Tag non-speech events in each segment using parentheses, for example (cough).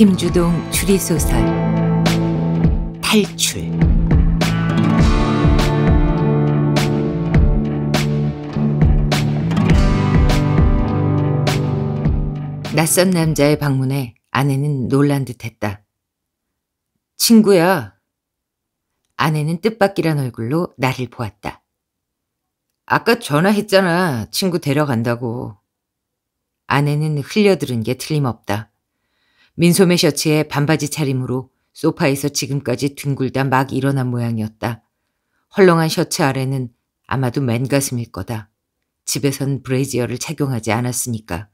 김주동 추리소설 탈출 낯선 남자의 방문에 아내는 놀란 듯 했다. 친구야. 아내는 뜻밖이란 얼굴로 나를 보았다. 아까 전화했잖아. 친구 데려간다고. 아내는 흘려들은 게 틀림없다. 민소매 셔츠에 반바지 차림으로 소파에서 지금까지 뒹굴다 막 일어난 모양이었다. 헐렁한 셔츠 아래는 아마도 맨가슴일 거다. 집에선 브레이지어를 착용하지 않았으니까.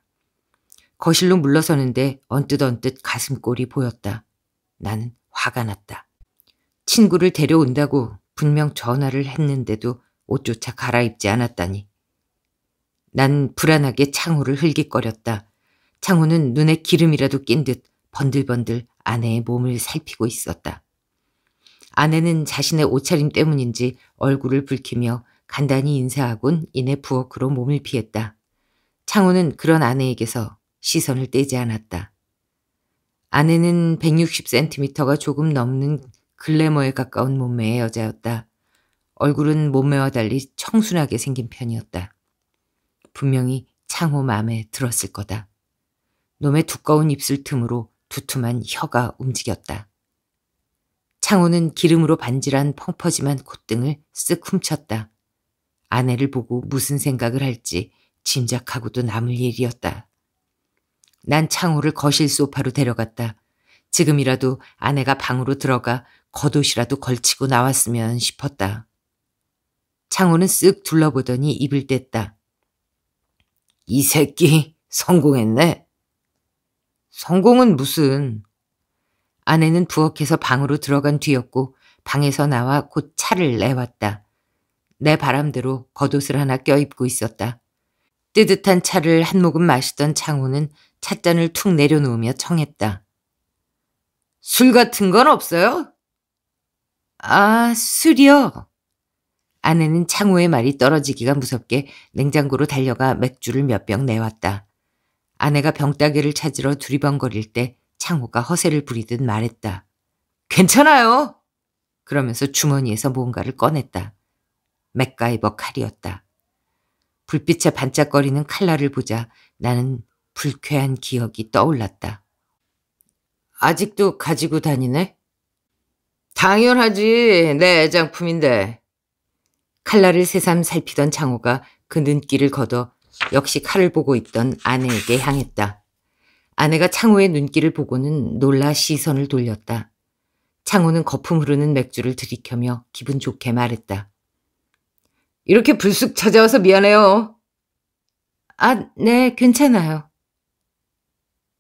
거실로 물러서는데 언뜻 언뜻 가슴골이 보였다. 나는 화가 났다. 친구를 데려온다고 분명 전화를 했는데도 옷조차 갈아입지 않았다니. 난 불안하게 창호를 흘깃거렸다. 창호는 눈에 기름이라도 낀듯 번들번들 아내의 몸을 살피고 있었다. 아내는 자신의 옷차림 때문인지 얼굴을 붉히며 간단히 인사하곤 이내 부엌으로 몸을 피했다. 창호는 그런 아내에게서 시선을 떼지 않았다. 아내는 160cm가 조금 넘는 글래머에 가까운 몸매의 여자였다. 얼굴은 몸매와 달리 청순하게 생긴 편이었다. 분명히 창호 마음에 들었을 거다. 놈의 두꺼운 입술 틈으로 두툼한 혀가 움직였다. 창호는 기름으로 반질한 펑퍼짐한 콧등을 쓱 훔쳤다. 아내를 보고 무슨 생각을 할지 짐작하고도 남을 일이었다. 난 창호를 거실 소파로 데려갔다. 지금이라도 아내가 방으로 들어가 겉옷이라도 걸치고 나왔으면 싶었다. 창호는 쓱 둘러보더니 입을 뗐다. 이 새끼 성공했네. 성공은 무슨. 아내는 부엌에서 방으로 들어간 뒤였고 방에서 나와 곧 차를 내왔다. 내 바람대로 겉옷을 하나 껴입고 있었다. 뜨뜻한 차를 한 모금 마시던 창호는 찻잔을 툭 내려놓으며 청했다. 술 같은 건 없어요? 아, 술이요. 아내는 창호의 말이 떨어지기가 무섭게 냉장고로 달려가 맥주를 몇 병 내왔다. 아내가 병따개를 찾으러 두리번거릴 때 창호가 허세를 부리듯 말했다. 괜찮아요. 그러면서 주머니에서 뭔가를 꺼냈다. 맥가이버 칼이었다. 불빛에 반짝거리는 칼날을 보자 나는 불쾌한 기억이 떠올랐다. 아직도 가지고 다니네? 당연하지. 내 애장품인데. 칼날을 새삼 살피던 창호가그 눈길을 걷어 역시 칼을 보고 있던 아내에게 향했다. 아내가 창호의 눈길을 보고는 놀라 시선을 돌렸다. 창호는 거품 흐르는 맥주를 들이켜며 기분 좋게 말했다. 이렇게 불쑥 찾아와서 미안해요. 아, 네, 괜찮아요.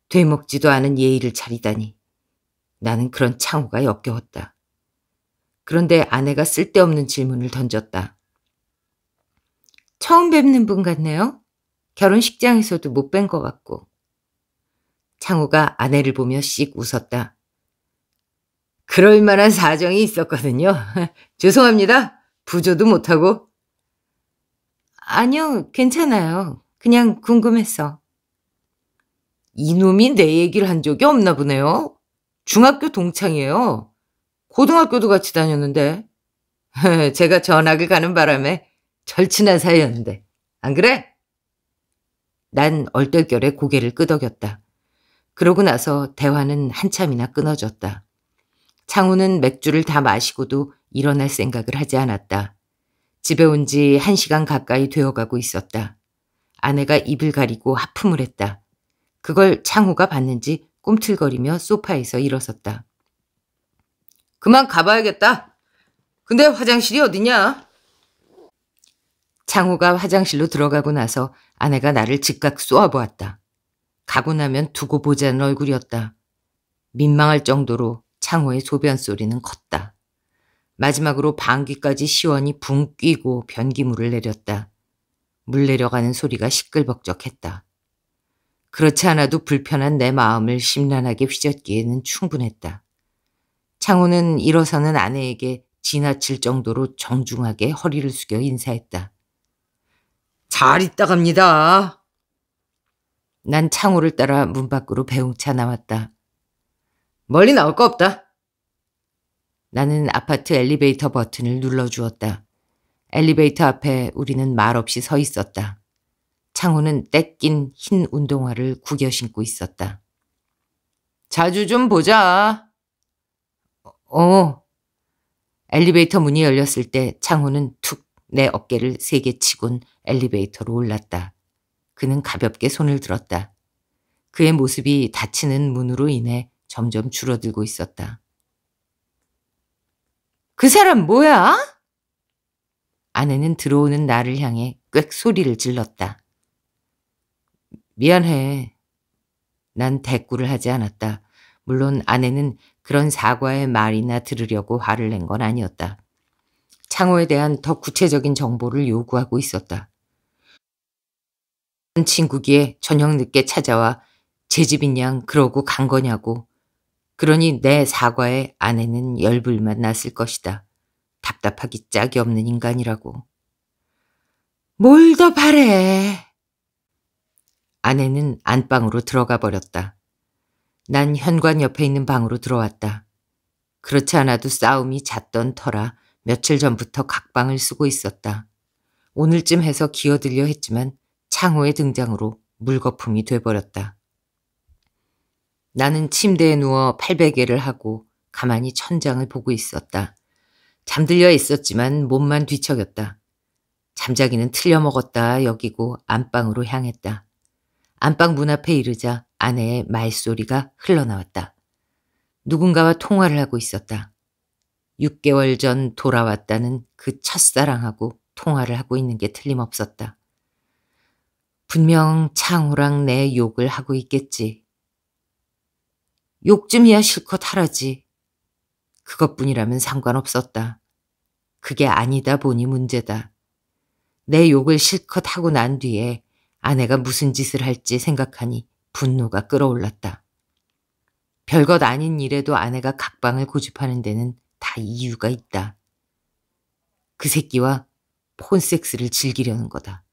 되먹지도 않은 예의를 차리다니. 나는 그런 창호가 역겨웠다. 그런데 아내가 쓸데없는 질문을 던졌다. 처음 뵙는 분 같네요? 결혼식장에서도 못 뵌 것 같고. 창호가 아내를 보며 씩 웃었다. 그럴 만한 사정이 있었거든요. (laughs) 죄송합니다. 부조도 못하고. 아니요, 괜찮아요. 그냥 궁금해서. 이놈이 내 얘기를 한 적이 없나 보네요. 중학교 동창이에요. 고등학교도 같이 다녔는데. (laughs) 제가 전학을 가는 바람에 절친한 사이였는데. 안 그래? 난 얼떨결에 고개를 끄덕였다. 그러고 나서 대화는 한참이나 끊어졌다. 창우는 맥주를 다 마시고도 일어날 생각을 하지 않았다. 집에 온 지 한 시간 가까이 되어가고 있었다. 아내가 입을 가리고 하품을 했다. 그걸 창호가 봤는지 꿈틀거리며 소파에서 일어섰다. 그만 가봐야겠다. 근데 화장실이 어디냐? 창호가 화장실로 들어가고 나서 아내가 나를 즉각 쏘아보았다. 가고 나면 두고 보자는 얼굴이었다. 민망할 정도로 창호의 소변 소리는 컸다. 마지막으로 방귀까지 시원히 붕 끼고 변기물을 내렸다. 물 내려가는 소리가 시끌벅적했다. 그렇지 않아도 불편한 내 마음을 심란하게 휘젓기에는 충분했다. 창호는 일어서는 아내에게 지나칠 정도로 정중하게 허리를 숙여 인사했다. 잘 있다 갑니다. 난 창호를 따라 문 밖으로 배웅차 나왔다. 멀리 나올 거 없다. 나는 아파트 엘리베이터 버튼을 눌러주었다. 엘리베이터 앞에 우리는 말없이 서 있었다. 창호는 떼 낀 흰 운동화를 구겨 신고 있었다. 자주 좀 보자. 어. 어. 엘리베이터 문이 열렸을 때 창호는 툭 내 어깨를 세게 치곤 엘리베이터로 올랐다. 그는 가볍게 손을 들었다. 그의 모습이 닫히는 문으로 인해 점점 줄어들고 있었다. 그 사람 뭐야? 아내는 들어오는 나를 향해 꽥 소리를 질렀다. 미안해. 난 대꾸를 하지 않았다. 물론 아내는 그런 사과의 말이나 들으려고 화를 낸 건 아니었다. 창호에 대한 더 구체적인 정보를 요구하고 있었다. 친구기에 저녁 늦게 찾아와 제 집인 양 그러고 간 거냐고. 그러니 내 사과에 아내는 열불만 났을 것이다. 답답하기 짝이 없는 인간이라고. 뭘 더 바래. 아내는 안방으로 들어가 버렸다. 난 현관 옆에 있는 방으로 들어왔다. 그렇지 않아도 싸움이 잦던 터라 며칠 전부터 각방을 쓰고 있었다. 오늘쯤 해서 기어들려 했지만 창호의 등장으로 물거품이 돼버렸다. 나는 침대에 누워 팔베개를 하고 가만히 천장을 보고 있었다. 잠들려 있었지만 몸만 뒤척였다. 잠자기는 틀려먹었다 여기고 안방으로 향했다. 안방 문 앞에 이르자 아내의 말소리가 흘러나왔다. 누군가와 통화를 하고 있었다. 6개월 전 돌아왔다는 그 첫사랑하고 통화를 하고 있는 게 틀림없었다. 분명 창호랑 내 욕을 하고 있겠지. 욕좀이야 실컷 하라지. 그것뿐이라면 상관없었다. 그게 아니다 보니 문제다. 내 욕을 실컷 하고 난 뒤에 아내가 무슨 짓을 할지 생각하니 분노가 끌어올랐다. 별것 아닌 일에도 아내가 각방을 고집하는 데는 다 이유가 있다. 그 새끼와 폰섹스를 즐기려는 거다.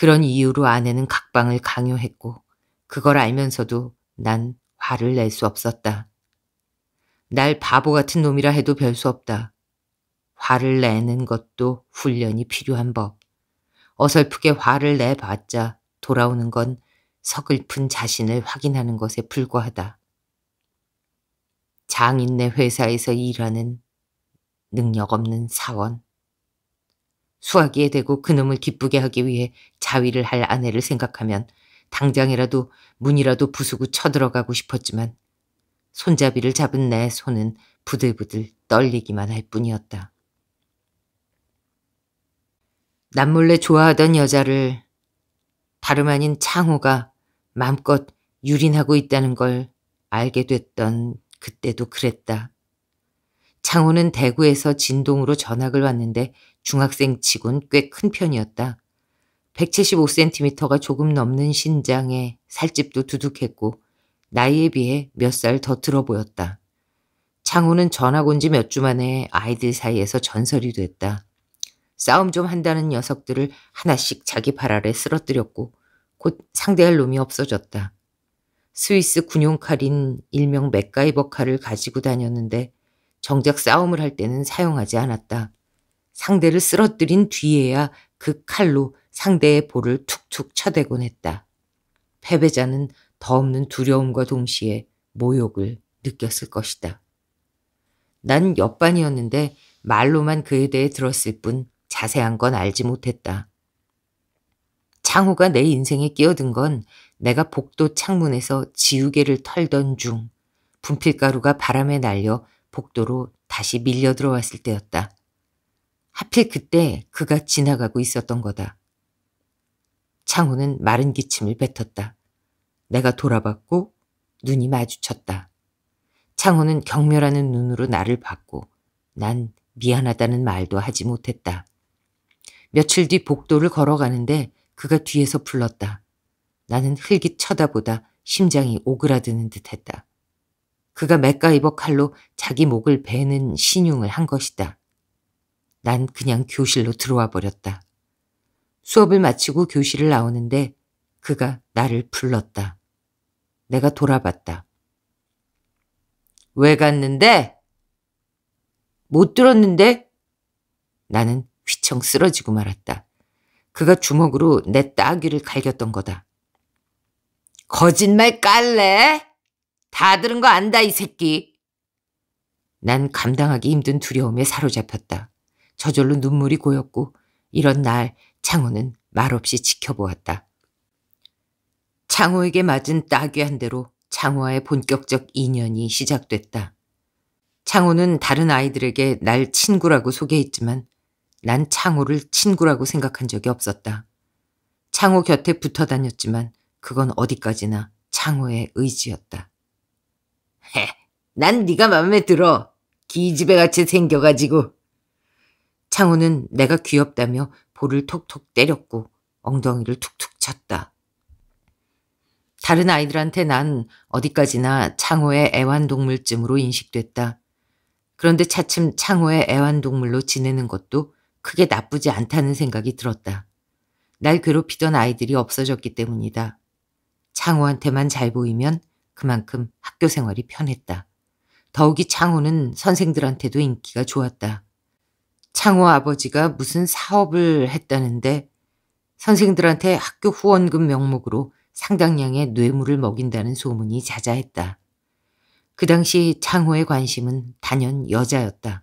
그런 이유로 아내는 각방을 강요했고 그걸 알면서도 난 화를 낼 수 없었다. 날 바보 같은 놈이라 해도 별 수 없다. 화를 내는 것도 훈련이 필요한 법. 어설프게 화를 내봤자 돌아오는 건 서글픈 자신을 확인하는 것에 불과하다. 장인네 회사에서 일하는 능력 없는 사원. 수화기에 대고 그놈을 기쁘게 하기 위해 자위를 할 아내를 생각하면 당장이라도 문이라도 부수고 쳐들어가고 싶었지만 손잡이를 잡은 내 손은 부들부들 떨리기만 할 뿐이었다. 남몰래 좋아하던 여자를 다름 아닌 창호가 마음껏 유린하고 있다는 걸 알게 됐던 그때도 그랬다. 창호는 대구에서 진동으로 전학을 왔는데 중학생 치곤 꽤 큰 편이었다. 175cm가 조금 넘는 신장에 살집도 두둑했고 나이에 비해 몇 살 더 들어 보였다. 창호는 전학 온 지 몇 주 만에 아이들 사이에서 전설이 됐다. 싸움 좀 한다는 녀석들을 하나씩 자기 발 아래 쓰러뜨렸고 곧 상대할 놈이 없어졌다. 스위스 군용칼인 일명 맥가이버 칼을 가지고 다녔는데 정작 싸움을 할 때는 사용하지 않았다. 상대를 쓰러뜨린 뒤에야 그 칼로 상대의 볼을 툭툭 쳐대곤 했다. 패배자는 더없는 두려움과 동시에 모욕을 느꼈을 것이다. 난 옆반이었는데 말로만 그에 대해 들었을 뿐 자세한 건 알지 못했다. 창호가 내 인생에 끼어든 건 내가 복도 창문에서 지우개를 털던 중 분필가루가 바람에 날려 복도로 다시 밀려 들어왔을 때였다. 하필 그때 그가 지나가고 있었던 거다. 창호는 마른 기침을 뱉었다. 내가 돌아봤고 눈이 마주쳤다. 창호는 경멸하는 눈으로 나를 봤고 난 미안하다는 말도 하지 못했다. 며칠 뒤 복도를 걸어가는데 그가 뒤에서 불렀다. 나는 흙이 쳐다보다 심장이 오그라드는 듯 했다. 그가 맥가이버 칼로 자기 목을 베는 신용을 한 것이다. 난 그냥 교실로 들어와 버렸다. 수업을 마치고 교실을 나오는데 그가 나를 불렀다. 내가 돌아봤다. 왜 갔는데? 못 들었는데? 나는 휘청 쓰러지고 말았다. 그가 주먹으로 내 따귀를 갈겼던 거다. 거짓말 깔래? 다 들은 거 안다, 이 새끼. 난 감당하기 힘든 두려움에 사로잡혔다. 저절로 눈물이 고였고 이런 날 창호는 말없이 지켜보았다. 창호에게 맞은 따귀한 대로 창호와의 본격적 인연이 시작됐다. 창호는 다른 아이들에게 날 친구라고 소개했지만 난 창호를 친구라고 생각한 적이 없었다. 창호 곁에 붙어 다녔지만 그건 어디까지나 창호의 의지였다. 헤, 난 네가 마음에 들어. 기집애 같이 생겨가지고. 창호는 내가 귀엽다며 볼을 톡톡 때렸고 엉덩이를 툭툭 쳤다. 다른 아이들한테 난 어디까지나 창호의 애완동물쯤으로 인식됐다. 그런데 차츰 창호의 애완동물로 지내는 것도 크게 나쁘지 않다는 생각이 들었다. 날 괴롭히던 아이들이 없어졌기 때문이다. 창호한테만 잘 보이면 그만큼 학교 생활이 편했다. 더욱이 창호는 선생들한테도 인기가 좋았다. 창호 아버지가 무슨 사업을 했다는데 선생들한테 학교 후원금 명목으로 상당량의 뇌물을 먹인다는 소문이 자자했다. 그 당시 창호의 관심은 단연 여자였다.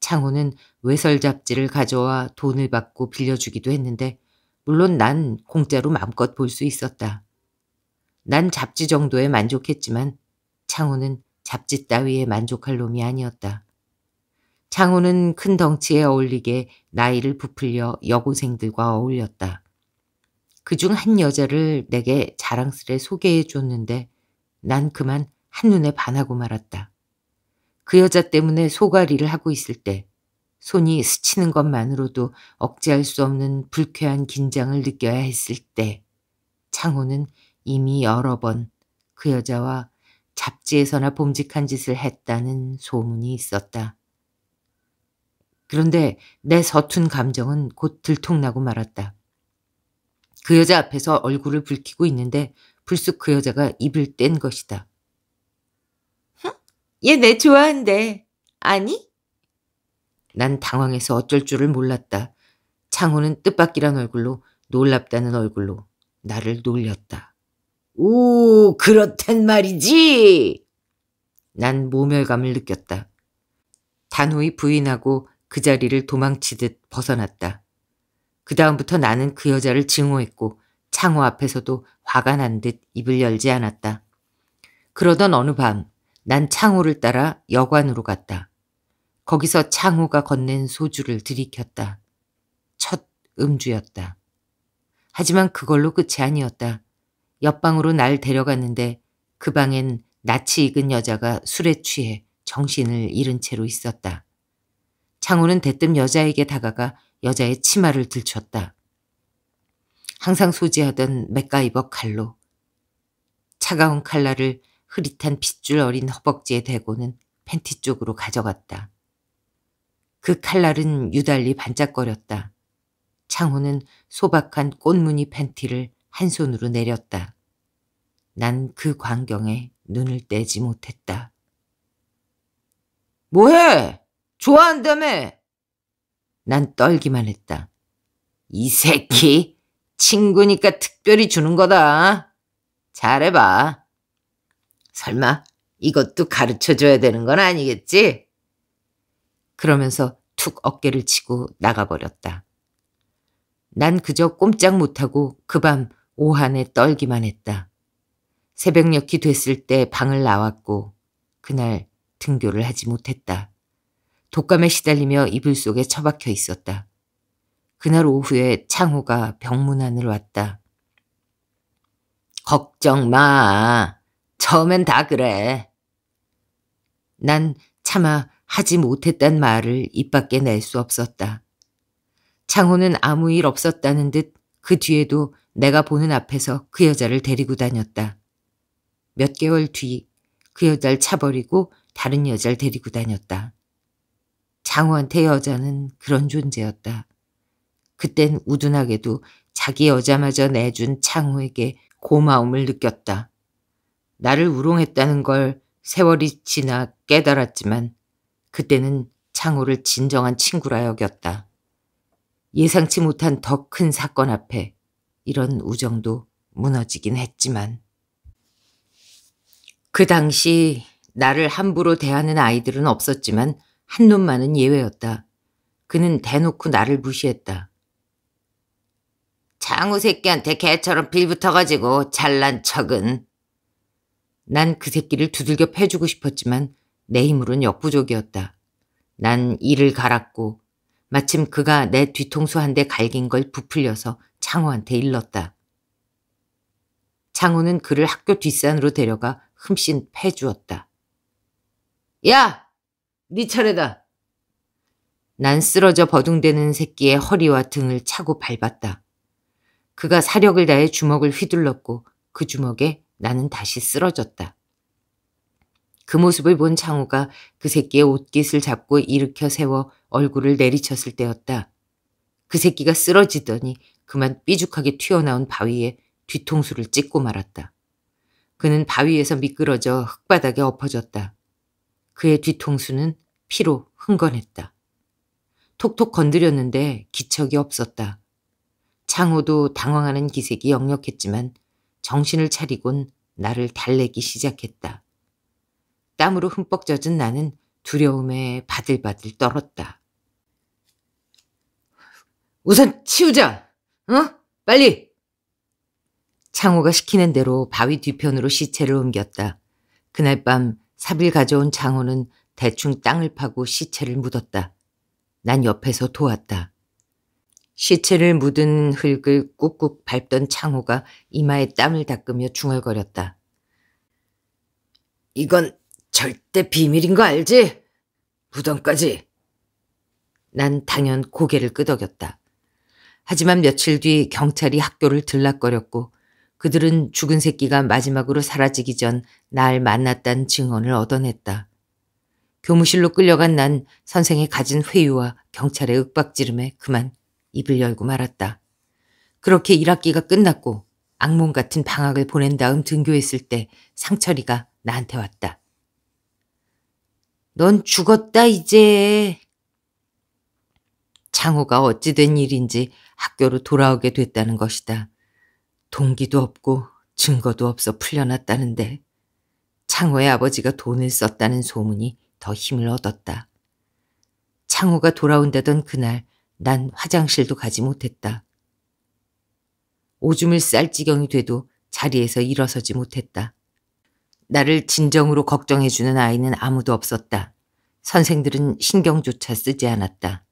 창호는 외설 잡지를 가져와 돈을 받고 빌려주기도 했는데 물론 난 공짜로 마음껏 볼 수 있었다. 난 잡지 정도에 만족했지만 창호는 잡지 따위에 만족할 놈이 아니었다. 장호는 큰 덩치에 어울리게 나이를 부풀려 여고생들과 어울렸다. 그중 한 여자를 내게 자랑스레 소개해 줬는데 난 그만 한눈에 반하고 말았다. 그 여자 때문에 소갈이를 하고 있을 때 손이 스치는 것만으로도 억제할 수 없는 불쾌한 긴장을 느껴야 했을 때 창호는 이미 여러 번 그 여자와 잡지에서나 봄직한 짓을 했다는 소문이 있었다. 그런데 내 서툰 감정은 곧 들통나고 말았다. 그 여자 앞에서 얼굴을 붉히고 있는데 불쑥 그 여자가 입을 뗀 것이다. 얘내 좋아한대. 아니? 난 당황해서 어쩔 줄을 몰랐다. 창호는 뜻밖이란 얼굴로 놀랍다는 얼굴로 나를 놀렸다. 오, 그렇단 말이지! 난 모멸감을 느꼈다. 단호히 부인하고 그 자리를 도망치듯 벗어났다. 그다음부터 나는 그 여자를 증오했고 창호 앞에서도 화가 난 듯 입을 열지 않았다. 그러던 어느 밤 난 창호를 따라 여관으로 갔다. 거기서 창호가 건넨 소주를 들이켰다. 첫 음주였다. 하지만 그걸로 끝이 아니었다. 옆방으로 날 데려갔는데 그 방엔 낯이 익은 여자가 술에 취해 정신을 잃은 채로 있었다. 창호는 대뜸 여자에게 다가가 여자의 치마를 들쳤다. 항상 소지하던 맥가이버 칼로 차가운 칼날을 흐릿한 핏줄 어린 허벅지에 대고는 팬티 쪽으로 가져갔다. 그 칼날은 유달리 반짝거렸다. 창호는 소박한 꽃무늬 팬티를 한 손으로 내렸다. 난 그 광경에 눈을 떼지 못했다. 뭐해? 좋아한다며. 난 떨기만 했다. 이 새끼 친구니까 특별히 주는 거다. 잘해봐. 설마 이것도 가르쳐줘야 되는 건 아니겠지? 그러면서 툭 어깨를 치고 나가버렸다. 난 그저 꼼짝 못하고 그 밤 오한에 떨기만 했다. 새벽녘이 됐을 때 방을 나왔고 그날 등교를 하지 못했다. 독감에 시달리며 이불 속에 처박혀 있었다. 그날 오후에 창호가 병문 안을 왔다. 걱정 마. 처음엔 다 그래. 난 차마 하지 못했단 말을 입 밖에 낼 수 없었다. 창호는 아무 일 없었다는 듯 그 뒤에도 내가 보는 앞에서 그 여자를 데리고 다녔다. 몇 개월 뒤 그 여자를 차버리고 다른 여자를 데리고 다녔다. 장호한테 여자는 그런 존재였다. 그땐 우둔하게도 자기 여자마저 내준 창호에게 고마움을 느꼈다. 나를 우롱했다는 걸 세월이 지나 깨달았지만 그때는 창호를 진정한 친구라 여겼다. 예상치 못한 더 큰 사건 앞에 이런 우정도 무너지긴 했지만 그 당시 나를 함부로 대하는 아이들은 없었지만 한 놈만은 예외였다. 그는 대놓고 나를 무시했다. 장우 새끼한테 개처럼 빌붙어가지고 잘난 척은. 난 그 새끼를 두들겨 패주고 싶었지만 내 힘으론 역부족이었다. 난 이를 갈았고 마침 그가 내 뒤통수 한 대 갈긴 걸 부풀려서 장우한테 일렀다. 장우는 그를 학교 뒷산으로 데려가 흠씬 패주었다. 야! 네 차례다. 난 쓰러져 버둥대는 새끼의 허리와 등을 차고 밟았다. 그가 사력을 다해 주먹을 휘둘렀고 그 주먹에 나는 다시 쓰러졌다. 그 모습을 본 창우가 그 새끼의 옷깃을 잡고 일으켜 세워 얼굴을 내리쳤을 때였다. 그 새끼가 쓰러지더니 그만 삐죽하게 튀어나온 바위에 뒤통수를 찍고 말았다. 그는 바위에서 미끄러져 흙바닥에 엎어졌다. 그의 뒤통수는 피로 흥건했다. 톡톡 건드렸는데 기척이 없었다. 창호도 당황하는 기색이 역력했지만 정신을 차리곤 나를 달래기 시작했다. 땀으로 흠뻑 젖은 나는 두려움에 바들바들 떨었다. 우선 치우자! 어? 빨리! 창호가 시키는 대로 바위 뒤편으로 시체를 옮겼다. 그날 밤 삽을 가져온 장호는 대충 땅을 파고 시체를 묻었다. 난 옆에서 도왔다. 시체를 묻은 흙을 꾹꾹 밟던 창호가 이마에 땀을 닦으며 중얼거렸다. 이건 절대 비밀인 거 알지? 무덤까지. 난 당연 고개를 끄덕였다. 하지만 며칠 뒤 경찰이 학교를 들락거렸고 그들은 죽은 새끼가 마지막으로 사라지기 전 날 만났다는 증언을 얻어냈다. 교무실로 끌려간 난선생의 가진 회유와 경찰의 윽박지름에 그만 입을 열고 말았다. 그렇게 1학기가 끝났고 악몽 같은 방학을 보낸 다음 등교했을 때 상철이가 나한테 왔다. 넌 죽었다 이제. 장호가 어찌된 일인지 학교로 돌아오게 됐다는 것이다. 동기도 없고 증거도 없어 풀려났다는데 창호의 아버지가 돈을 썼다는 소문이 더 힘을 얻었다. 창호가 돌아온다던 그날 난 화장실도 가지 못했다. 오줌을 쌀 지경이 돼도 자리에서 일어서지 못했다. 나를 진정으로 걱정해주는 아이는 아무도 없었다. 선생들은 신경조차 쓰지 않았다.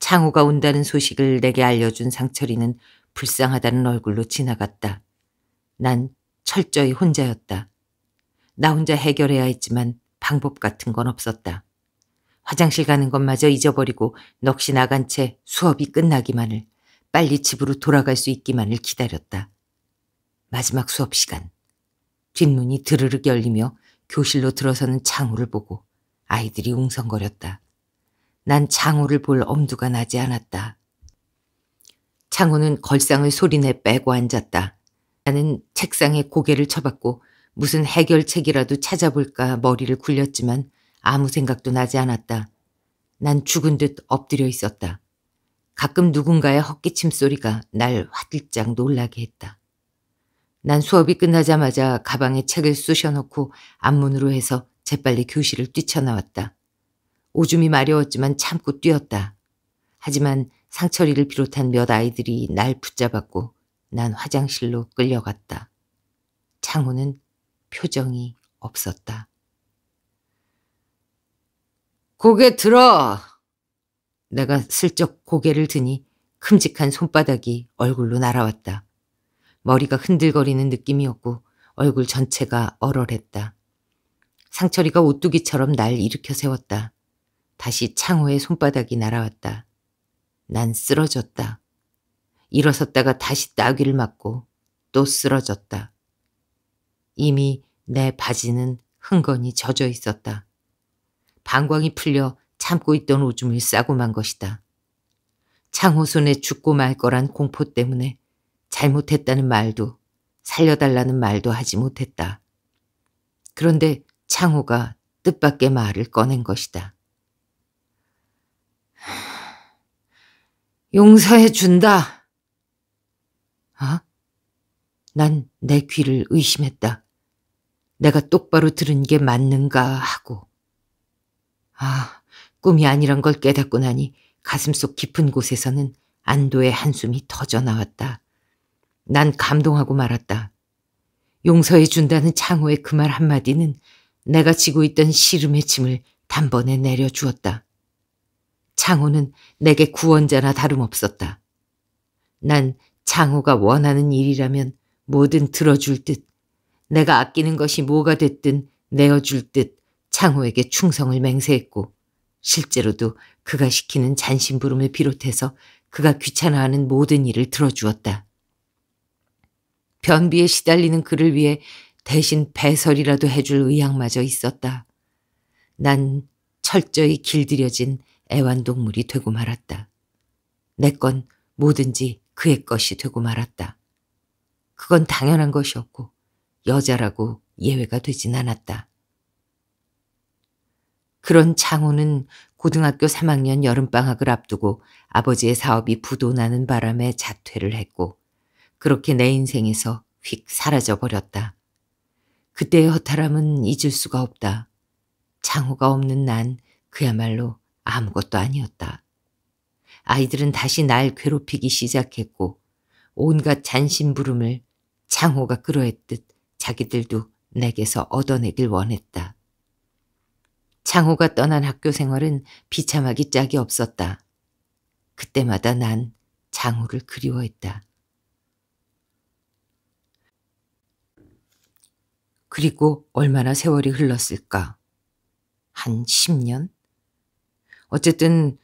창호가 온다는 소식을 내게 알려준 상철이는 불쌍하다는 얼굴로 지나갔다. 난 철저히 혼자였다. 나 혼자 해결해야 했지만 방법 같은 건 없었다. 화장실 가는 것마저 잊어버리고 넋이 나간 채 수업이 끝나기만을 빨리 집으로 돌아갈 수 있기만을 기다렸다. 마지막 수업 시간. 뒷문이 드르륵 열리며 교실로 들어서는 장호를 보고 아이들이 웅성거렸다. 난 장호를 볼 엄두가 나지 않았다. 상우는 걸상을 소리내 빼고 앉았다. 나는 책상에 고개를 쳐박고 무슨 해결책이라도 찾아볼까 머리를 굴렸지만 아무 생각도 나지 않았다. 난 죽은 듯 엎드려 있었다. 가끔 누군가의 헛기침 소리가 날 화들짝 놀라게 했다. 난 수업이 끝나자마자 가방에 책을 쑤셔놓고 앞문으로 해서 재빨리 교실을 뛰쳐나왔다. 오줌이 마려웠지만 참고 뛰었다. 하지만 상철이를 비롯한 몇 아이들이 날 붙잡았고 난 화장실로 끌려갔다. 창호는 표정이 없었다. 고개 들어! 내가 슬쩍 고개를 드니 큼직한 손바닥이 얼굴로 날아왔다. 머리가 흔들거리는 느낌이었고 얼굴 전체가 얼얼했다. 상철이가 오뚜기처럼 날 일으켜 세웠다. 다시 창호의 손바닥이 날아왔다. 난 쓰러졌다. 일어섰다가 다시 따귀를 맞고 또 쓰러졌다. 이미 내 바지는 흥건히 젖어 있었다. 방광이 풀려 참고 있던 오줌을 싸고 만 것이다. 창호손에 죽고 말 거란 공포 때문에 잘못했다는 말도 살려달라는 말도 하지 못했다. 그런데 창호가 뜻밖의 말을 꺼낸 것이다. 용서해 준다. 아? 어? 난 내 귀를 의심했다. 내가 똑바로 들은 게 맞는가 하고. 아, 꿈이 아니란 걸 깨닫고 나니 가슴속 깊은 곳에서는 안도의 한숨이 터져 나왔다. 난 감동하고 말았다. 용서해 준다는 창호의 그 말 한마디는 내가 지고 있던 시름의 짐을 단번에 내려주었다. 창호는 내게 구원자나 다름없었다. 난창호가 원하는 일이라면 뭐든 들어줄 듯, 내가 아끼는 것이 뭐가 됐든 내어줄 듯창호에게 충성을 맹세했고, 실제로도 그가 시키는 잔심부름을 비롯해서 그가 귀찮아하는 모든 일을 들어주었다. 변비에 시달리는 그를 위해 대신 배설이라도 해줄 의향마저 있었다. 난 철저히 길들여진 애완동물이 되고 말았다. 내 건 뭐든지 그의 것이 되고 말았다. 그건 당연한 것이었고 여자라고 예외가 되진 않았다. 그런 장호는 고등학교 3학년 여름방학을 앞두고 아버지의 사업이 부도나는 바람에 자퇴를 했고 그렇게 내 인생에서 휙 사라져버렸다. 그때의 허탈함은 잊을 수가 없다. 장호가 없는 난 그야말로 아무것도 아니었다. 아이들은 다시 날 괴롭히기 시작했고 온갖 잔심부름을 장호가 끌어했듯 자기들도 내게서 얻어내길 원했다. 장호가 떠난 학교 생활은 비참하기 짝이 없었다. 그때마다 난 장호를 그리워했다. 그리고 얼마나 세월이 흘렀을까? 한 10년? 어쨌든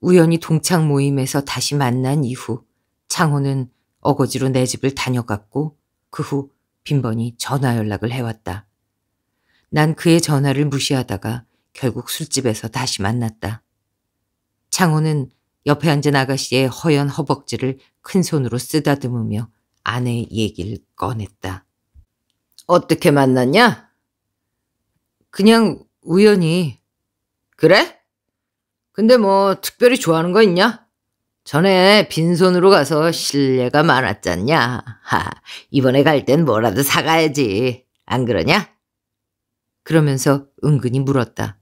우연히 동창 모임에서 다시 만난 이후 창호는 어거지로 내 집을 다녀갔고 그 후 빈번히 전화 연락을 해왔다. 난 그의 전화를 무시하다가 결국 술집에서 다시 만났다. 창호는 옆에 앉은 아가씨의 허연 허벅지를 큰 손으로 쓰다듬으며 아내의 얘기를 꺼냈다. 어떻게 만났냐? 그냥 우연히. 그래? 근데 뭐 특별히 좋아하는 거 있냐? 전에 빈손으로 가서 실례가 많았잖냐. 하, 이번에 갈 땐 뭐라도 사가야지. 안 그러냐? 그러면서 은근히 물었다.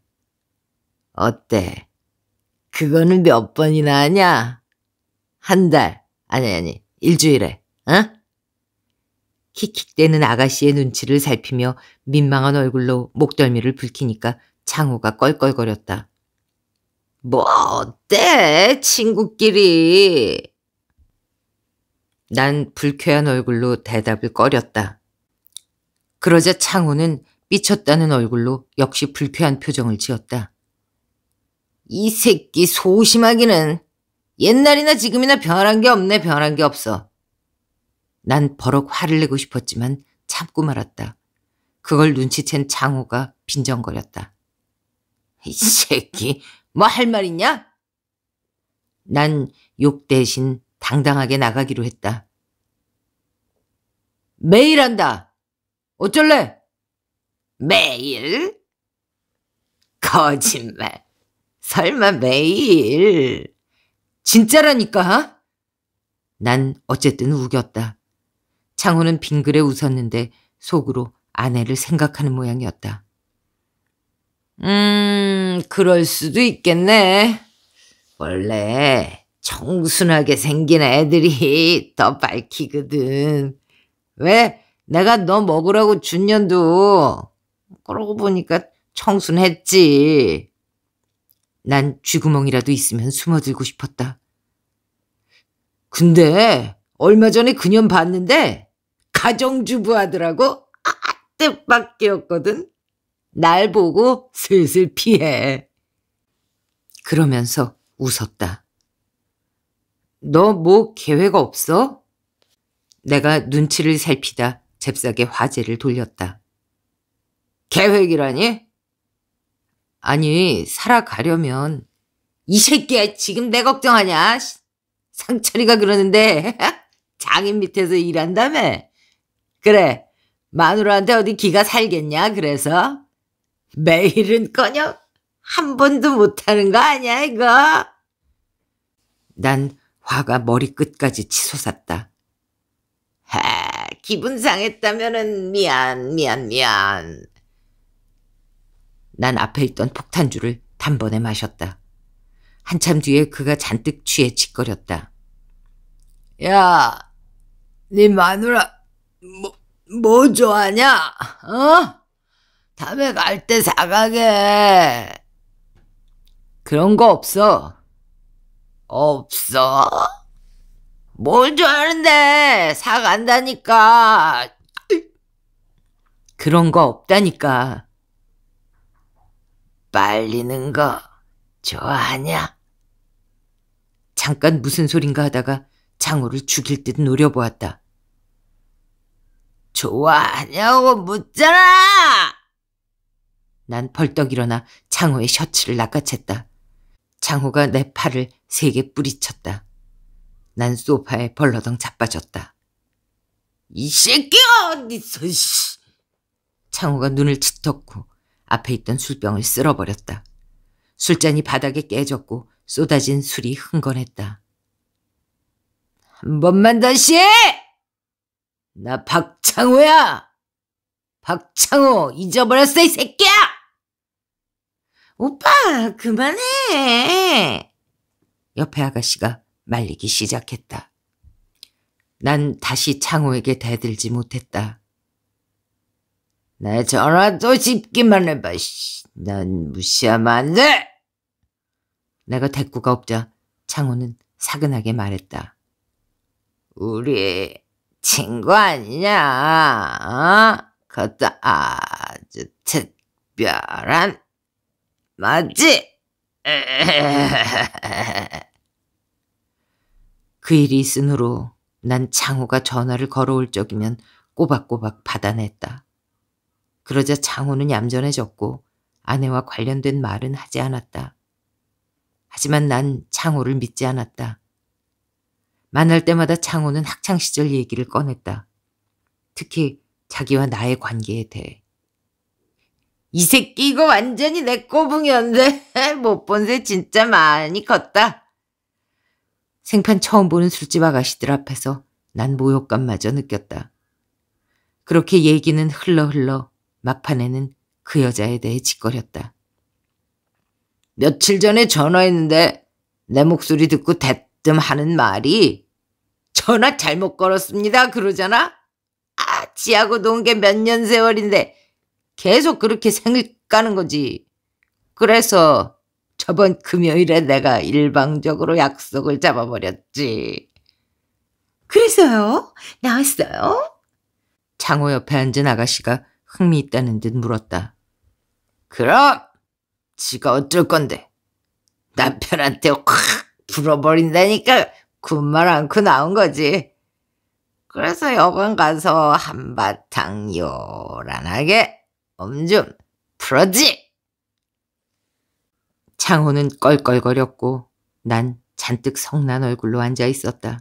어때? 그거는 몇 번이나 하냐? 한 달, 아니 아니, 일주일에, 응? 어? 킥킥대는 아가씨의 눈치를 살피며 민망한 얼굴로 목덜미를 붉히니까 창호가 껄껄거렸다. 뭐 어때? 친구끼리. 난 불쾌한 얼굴로 대답을 꺼렸다. 그러자 창호는 삐쳤다는 얼굴로 역시 불쾌한 표정을 지었다. 이 새끼 소심하기는 옛날이나 지금이나 변한 게 없네 변한 게 없어. 난 버럭 화를 내고 싶었지만 참고 말았다. 그걸 눈치챈 창호가 빈정거렸다. 이 새끼 뭐할말 있냐? 난 욕 대신 당당하게 나가기로 했다. 매일 한다. 어쩔래? 매일? 거짓말. 설마 매일. 진짜라니까? 난 어쨌든 우겼다. 창호는 빙그레 웃었는데 속으로 아내를 생각하는 모양이었다. 음, 그럴 수도 있겠네. 원래 청순하게 생긴 애들이 (laughs) 더 밝히거든. 왜 내가 너 먹으라고 준 년도 그러고 보니까 청순했지. 난 쥐구멍이라도 있으면 숨어들고 싶었다. 근데 얼마 전에 그년 봤는데 가정주부 하더라고. 아, 뜻밖이었거든. 날 보고 슬슬 피해. 그러면서 웃었다. 너 뭐 계획 없어? 내가 눈치를 살피다 잽싸게 화제를 돌렸다. 계획이라니? 아니, 살아가려면 이 새끼야 지금 내 걱정하냐? 상철이가 그러는데 (laughs) 장인 밑에서 일한다며? 그래, 마누라한테 어디 기가 살겠냐 그래서? 매일은커녕 한 번도 못하는 거 아니야 이거? 난 화가 머리끝까지 치솟았다. 하, 기분 상했다면은 미안 미안 미안. 난 앞에 있던 폭탄주를 단번에 마셨다. 한참 뒤에 그가 잔뜩 취해 짓거렸다. 야, 네 마누라 뭐, 뭐 좋아하냐? 어? 다음에 갈 때 사가게. 그런 거 없어. 없어? 뭔줄 아는데 사간다니까. 그런 거 없다니까. 빨리는 거 좋아하냐? 잠깐 무슨 소린가 하다가 장호를 죽일 듯 노려보았다. 좋아하냐고 묻잖아! 난 벌떡 일어나 장호의 셔츠를 낚아챘다. 장호가 내 팔을 세게 뿌리쳤다. 난 소파에 벌러덩 자빠졌다. 이 새끼야! 니손 네 씨! 창호가 눈을 치턱고 앞에 있던 술병을 쓸어버렸다. 술잔이 바닥에 깨졌고 쏟아진 술이 흥건했다. 한 번만 다시 해! 나 박창호야! 박창호 잊어버렸어 이 새끼야! 오빠, 그만해! 옆에 아가씨가 말리기 시작했다. 난 다시 창호에게 대들지 못했다. 나전화도 짚기만 해봐, 씨. 난 무시하면 안 돼! 내가 대꾸가 없자 창호는 사근하게 말했다. 우리 친구 아니냐? 어? 그것도 아주 특별한 맞지? (laughs) 그 일이 있은 후로 난 장호가 전화를 걸어올 적이면 꼬박꼬박 받아냈다. 그러자 장호는 얌전해졌고 아내와 관련된 말은 하지 않았다. 하지만 난 장호를 믿지 않았다. 만날 때마다 장호는 학창시절 얘기를 꺼냈다. 특히 자기와 나의 관계에 대해. 이 새끼 이거 완전히 내 꼬붕이었는데 (laughs) 못 본 새 진짜 많이 컸다. 생판 처음 보는 술집 아가씨들 앞에서 난 모욕감마저 느꼈다. 그렇게 얘기는 흘러 흘러 막판에는 그 여자에 대해 짓거렸다. 며칠 전에 전화했는데 내 목소리 듣고 대뜸 하는 말이 전화 잘못 걸었습니다 그러잖아. 아지하고 논게몇 년 세월인데 계속 그렇게 생각하는 거지. 그래서 저번 금요일에 내가 일방적으로 약속을 잡아버렸지. 그래서요? 나왔어요? 창호 옆에 앉은 아가씨가 흥미 있다는 듯 물었다. 그럼 지가 어쩔 건데 남편한테 확 불어버린다니까 군말 않고 나온 거지. 그래서 여관 가서 한바탕 요란하게 엄좀 풀어지! 창호는 껄껄거렸고 난 잔뜩 성난 얼굴로 앉아 있었다.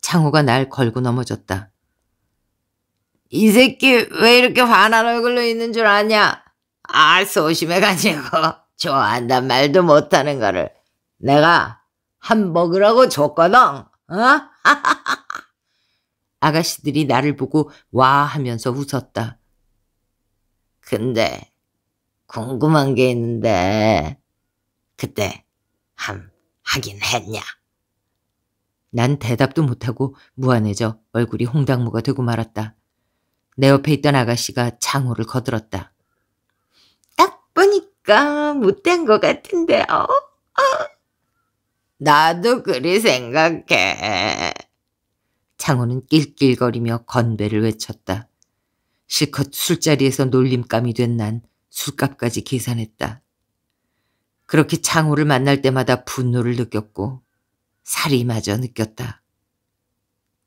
창호가 날 걸고 넘어졌다. 이 새끼 왜 이렇게 화난 얼굴로 있는 줄 아냐? 아 소심해가지고 (laughs) 좋아한단 말도 못하는 거를 내가 한 먹으라고 줬거든. 어? (laughs) 아가씨들이 나를 보고 와 하면서 웃었다. 근데 궁금한 게 있는데 그때 함 하긴 했냐? 난 대답도 못하고 무안해져 얼굴이 홍당무가 되고 말았다. 내 옆에 있던 아가씨가 장호를 거들었다. 딱 보니까 못된 것 같은데, 어? 어? 나도 그리 생각해. 장호는 낄낄거리며 건배를 외쳤다. 실컷 술자리에서 놀림감이 된 난 술값까지 계산했다. 그렇게 창호를 만날 때마다 분노를 느꼈고 살이 마저 느꼈다.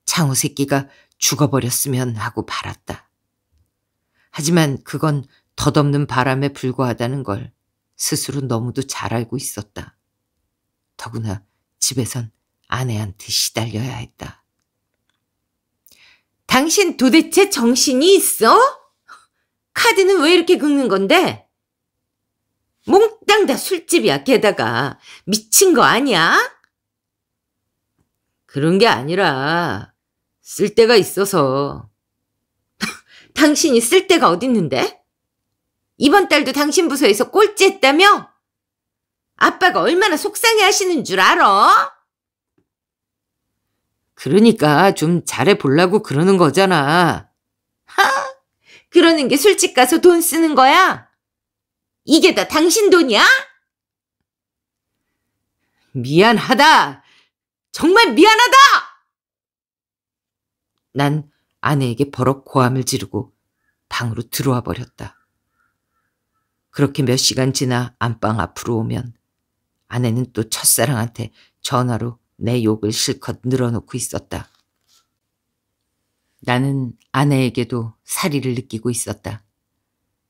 창호 새끼가 죽어버렸으면 하고 바랐다. 하지만 그건 덧없는 바람에 불과하다는 걸 스스로 너무도 잘 알고 있었다. 더구나 집에선 아내한테 시달려야 했다. 당신 도대체 정신이 있어? 카드는 왜 이렇게 긁는 건데? 몽땅 다 술집이야 게다가 미친 거 아니야? 그런 게 아니라 쓸 데가 있어서 (laughs) 당신이 쓸 데가 어딨는데? 이번 달도 당신 부서에서 꼴찌했다며? 아빠가 얼마나 속상해 하시는 줄 알아? 그러니까 좀 잘해 보려고 그러는 거잖아. 하! 그러는 게 술집 가서 돈 쓰는 거야? 이게 다 당신 돈이야? 미안하다. 정말 미안하다! 난 아내에게 버럭 고함을 지르고 방으로 들어와 버렸다. 그렇게 몇 시간 지나 안방 앞으로 오면 아내는 또 첫사랑한테 전화로 내 욕을 실컷 늘어놓고 있었다. 나는 아내에게도 살이를 느끼고 있었다.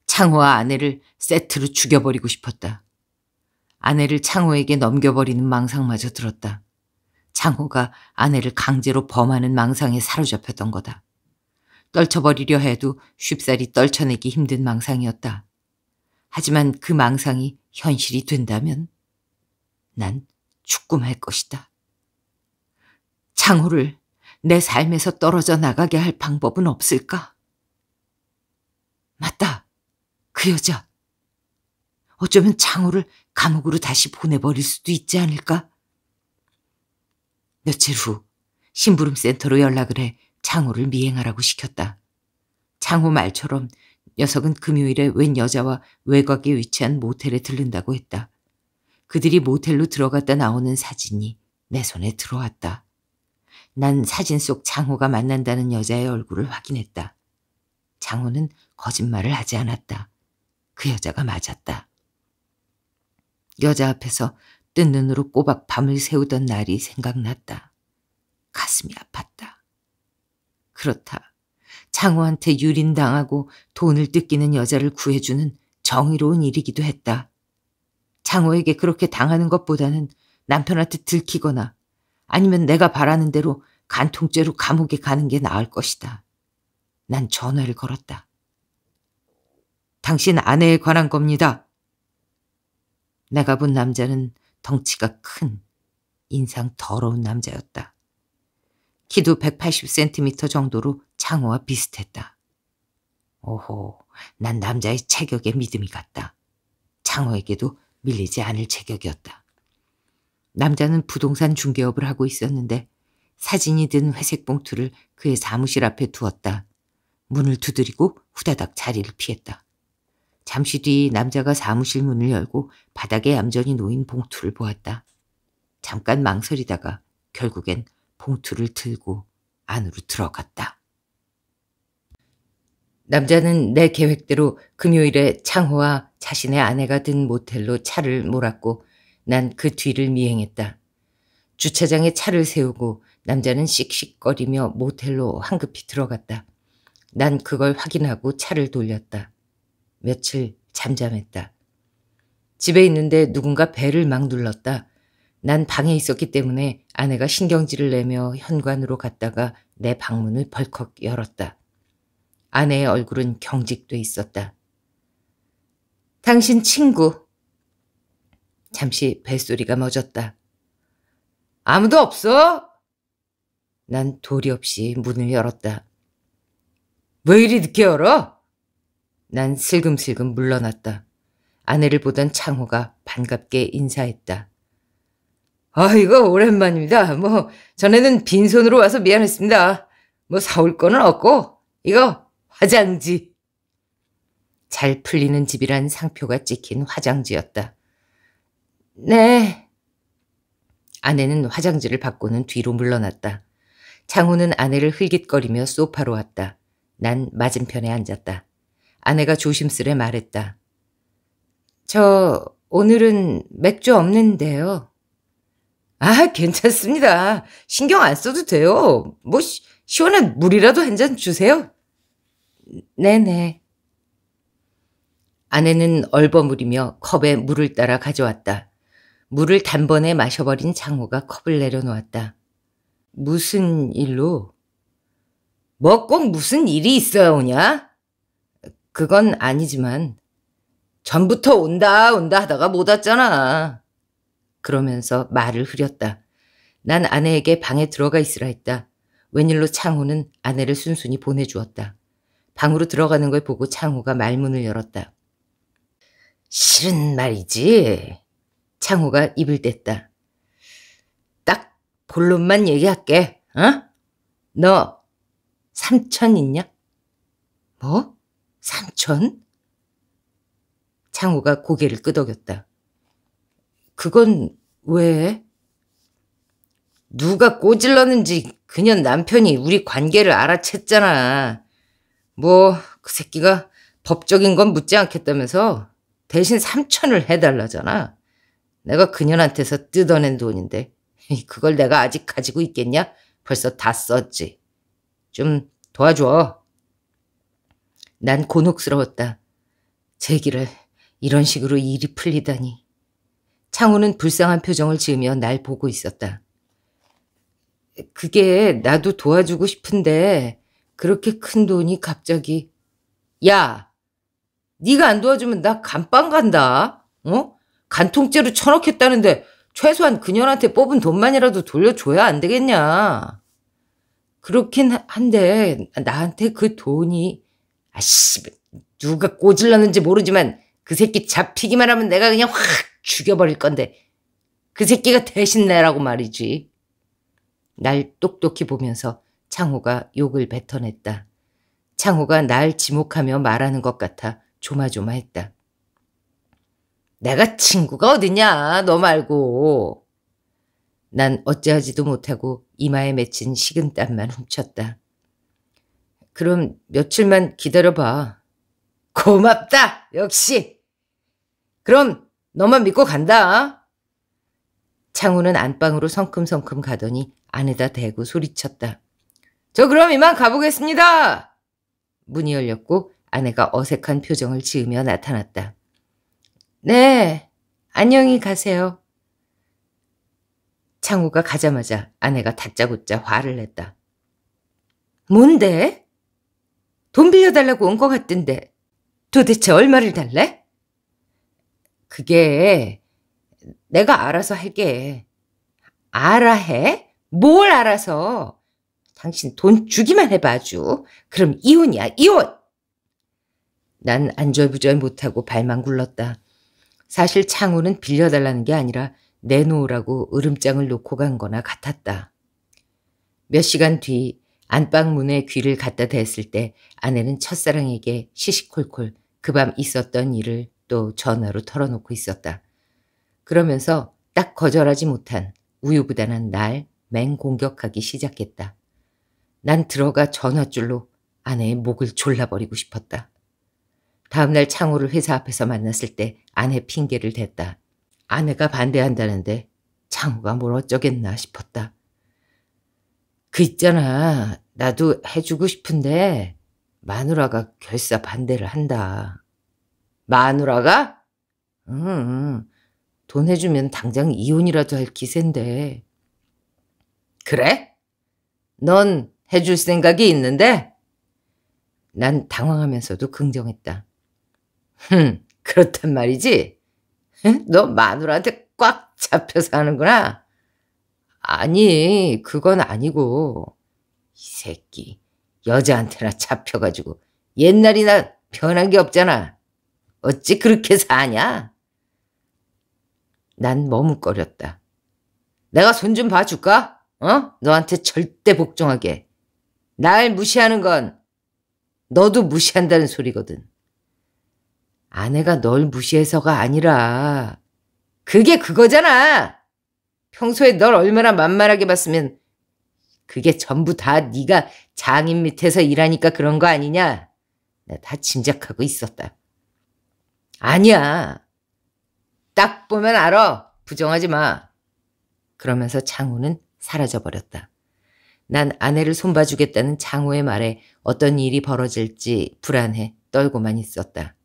창호와 아내를 세트로 죽여버리고 싶었다. 아내를 창호에게 넘겨버리는 망상마저 들었다. 창호가 아내를 강제로 범하는 망상에 사로잡혔던 거다. 떨쳐버리려 해도 쉽사리 떨쳐내기 힘든 망상이었다. 하지만 그 망상이 현실이 된다면 난 죽음할 것이다. 장호를 내 삶에서 떨어져 나가게 할 방법은 없을까? 맞다. 그 여자. 어쩌면 장호를 감옥으로 다시 보내버릴 수도 있지 않을까? 며칠 후 심부름 센터로 연락을 해 장호를 미행하라고 시켰다. 장호 말처럼 녀석은 금요일에 웬 여자와 외곽에 위치한 모텔에 들른다고 했다. 그들이 모텔로 들어갔다 나오는 사진이 내 손에 들어왔다. 난 사진 속 장호가 만난다는 여자의 얼굴을 확인했다. 장호는 거짓말을 하지 않았다. 그 여자가 맞았다. 여자 앞에서 뜬 눈으로 꼬박 밤을 새우던 날이 생각났다. 가슴이 아팠다. 그렇다. 장호한테 유린당하고 돈을 뜯기는 여자를 구해주는 정의로운 일이기도 했다. 장호에게 그렇게 당하는 것보다는 남편한테 들키거나 아니면 내가 바라는 대로 간통죄로 감옥에 가는 게 나을 것이다. 난 전화를 걸었다. 당신 아내에 관한 겁니다. 내가 본 남자는 덩치가 큰 인상 더러운 남자였다. 키도 180cm 정도로 장호와 비슷했다. 오호, 난 남자의 체격에 믿음이 갔다. 장호에게도 밀리지 않을 체격이었다. 남자는 부동산 중개업을 하고 있었는데 사진이 든 회색 봉투를 그의 사무실 앞에 두었다. 문을 두드리고 후다닥 자리를 피했다. 잠시 뒤 남자가 사무실 문을 열고 바닥에 얌전히 놓인 봉투를 보았다. 잠깐 망설이다가 결국엔 봉투를 들고 안으로 들어갔다. 남자는 내 계획대로 금요일에 창호와 자신의 아내가 든 모텔로 차를 몰았고 난그 뒤를 미행했다. 주차장에 차를 세우고 남자는 씩씩거리며 모텔로 황급히 들어갔다. 난 그걸 확인하고 차를 돌렸다. 며칠 잠잠했다. 집에 있는데 누군가 배를 막 눌렀다. 난 방에 있었기 때문에 아내가 신경질을 내며 현관으로 갔다가 내 방문을 벌컥 열었다. 아내의 얼굴은 경직돼 있었다. 당신 친구 잠시 벨소리가 멎었다. 아무도 없어? 난 도리 없이 문을 열었다. 왜 이리 늦게 열어? 난 슬금슬금 물러났다. 아내를 보던 창호가 반갑게 인사했다. 아이거 오랜만입니다. 뭐 전에는 빈손으로 와서 미안했습니다. 뭐 사올 거는 없고 이거 화장지. 잘 풀리는 집이란 상표가 찍힌 화장지였다. 네. 아내는 화장지를 바꾸는 뒤로 물러났다. 장호는 아내를 흘깃거리며 소파로 왔다. 난 맞은편에 앉았다. 아내가 조심스레 말했다. 저 오늘은 맥주 없는데요. 아 괜찮습니다. 신경 안 써도 돼요. 뭐 시, 시원한 물이라도 한 잔 주세요. 네네. 아내는 얼버무리며 컵에 물을 따라 가져왔다. 물을 단번에 마셔버린 장호가 컵을 내려놓았다. 무슨 일로? 뭐 꼭 무슨 일이 있어야 오냐? 그건 아니지만 전부터 온다 온다 하다가 못 왔잖아. 그러면서 말을 흐렸다. 난 아내에게 방에 들어가 있으라 했다. 웬일로 창호는 아내를 순순히 보내주었다. 방으로 들어가는 걸 보고 창호가 말문을 열었다. 싫은 말이지. 창호가 입을 뗐다. 딱 본론만 얘기할게. 어? 너삼촌 있냐? 뭐? 삼촌 창호가 고개를 끄덕였다. 그건 왜? 누가 꼬질렀는지 그년 남편이 우리 관계를 알아챘잖아. 뭐 그 새끼가 법적인 건 묻지 않겠다면서 대신 삼촌을 해달라잖아. 내가 그년한테서 뜯어낸 돈인데 (laughs) 그걸 내가 아직 가지고 있겠냐? 벌써 다 썼지. 좀 도와줘. 난 곤혹스러웠다. 제기를 이런 식으로 일이 풀리다니. 창호는 불쌍한 표정을 지으며 날 보고 있었다. 그게 나도 도와주고 싶은데 그렇게 큰 돈이 갑자기 야 네가 안 도와주면 나 감방 간다. 어? 간통죄로 쳐억겠다는데 최소한 그녀한테 뽑은 돈만이라도 돌려줘야 안 되겠냐. 그렇긴 한데 나한테 그 돈이 아씨 누가 꼬질렀는지 모르지만 그 새끼 잡히기만 하면 내가 그냥 확 죽여버릴 건데 그 새끼가 대신 내라고 말이지. 날 똑똑히 보면서 창호가 욕을 뱉어냈다. 창호가 날 지목하며 말하는 것 같아 조마조마했다. 내가 친구가 어딨냐, 너 말고. 난 어찌하지도 못하고 이마에 맺힌 식은땀만 훔쳤다. 그럼 며칠만 기다려봐. 고맙다, 역시! 그럼 너만 믿고 간다. 창우는 안방으로 성큼성큼 가더니 안에다 대고 소리쳤다. 저 그럼 이만 가보겠습니다. 문이 열렸고 아내가 어색한 표정을 지으며 나타났다. 네, 안녕히 가세요. 창우가 가자마자 아내가 다짜고짜 화를 냈다. 뭔데? 돈 빌려달라고 온 것 같던데 도대체 얼마를 달래? 그게 내가 알아서 할게. 알아 해? 뭘 알아서? 당신 돈 주기만 해봐 아주. 그럼 이혼이야 이혼! 난 안절부절 못하고 발만 굴렀다. 사실 창호는 빌려달라는 게 아니라 내놓으라고 으름장을 놓고 간 거나 같았다. 몇 시간 뒤 안방 문에 귀를 갖다 댔을 때 아내는 첫사랑에게 시시콜콜 그 밤 있었던 일을 또 전화로 털어놓고 있었다. 그러면서 딱 거절하지 못한 우유부단한 날 맹공격하기 시작했다. 난 들어가 전화줄로 아내의 목을 졸라버리고 싶었다. 다음날 창호를 회사 앞에서 만났을 때 아내 핑계를 댔다. 아내가 반대한다는데 창호가 뭘 어쩌겠나 싶었다. 그 있잖아. 나도 해주고 싶은데 마누라가 결사 반대를 한다. 마누라가? 응. 돈 해주면 당장 이혼이라도 할 기세인데. 그래? 넌 해줄 생각이 있는데? 난 당황하면서도 긍정했다. 흠, 그렇단 말이지? 너 마누라한테 꽉 잡혀 사는구나? 아니, 그건 아니고. 이 새끼, 여자한테나 잡혀가지고 옛날이나 변한 게 없잖아. 어찌 그렇게 사냐? 난 머뭇거렸다. 내가 손 좀 봐줄까? 어? 너한테 절대 복종하게. 날 무시하는 건 너도 무시한다는 소리거든. 아내가 널 무시해서가 아니라 그게 그거잖아. 평소에 널 얼마나 만만하게 봤으면 그게 전부 다 네가 장인 밑에서 일하니까 그런 거 아니냐? 나 다 짐작하고 있었다. 아니야. 딱 보면 알아. 부정하지 마. 그러면서 장호는 사라져버렸다. 난 아내를 손봐주겠다는 장호의 말에 어떤 일이 벌어질지 불안해 떨고만 있었다.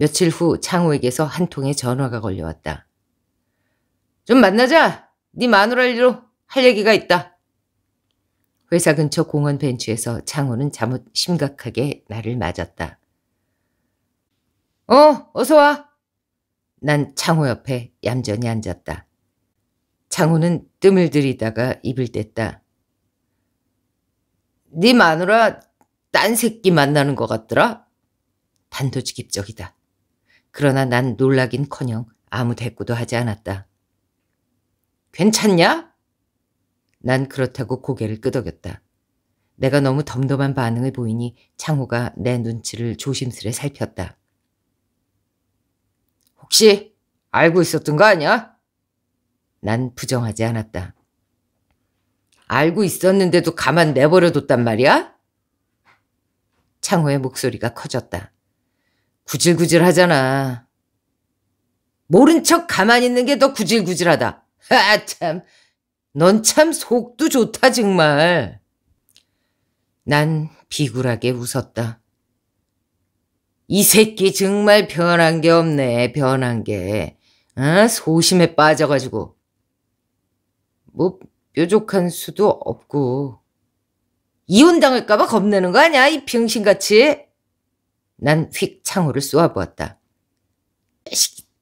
며칠 후 창호에게서 한 통의 전화가 걸려왔다. 좀 만나자. 네 마누랄 일로 할 얘기가 있다. 회사 근처 공원 벤치에서 창호는 잠옷 심각하게 나를 맞았다. 어, 어서 와. 난 창호 옆에 얌전히 앉았다. 창호는 뜸을 들이다가 입을 뗐다. 네 마누라 딴 새끼 만나는 것 같더라? 단도직입적이다. 그러나 난 놀라긴커녕 아무 대꾸도 하지 않았다. 괜찮냐? 난 그렇다고 고개를 끄덕였다. 내가 너무 덤덤한 반응을 보이니 창호가 내 눈치를 조심스레 살폈다. 혹시 알고 있었던 거 아니야? 난 부정하지 않았다. 알고 있었는데도 가만 내버려뒀단 말이야? 창호의 목소리가 커졌다. 구질구질 하잖아. 모른 척 가만히 있는 게 더 구질구질하다. 아, 참. 넌 참 속도 좋다, 정말. 난 비굴하게 웃었다. 이 새끼 정말 변한 게 없네, 변한 게. 아, 소심에 빠져가지고. 뭐, 뾰족한 수도 없고. 이혼당할까봐 겁내는 거 아니야, 이 병신같이? 난휙 창호를 쏘아보았다.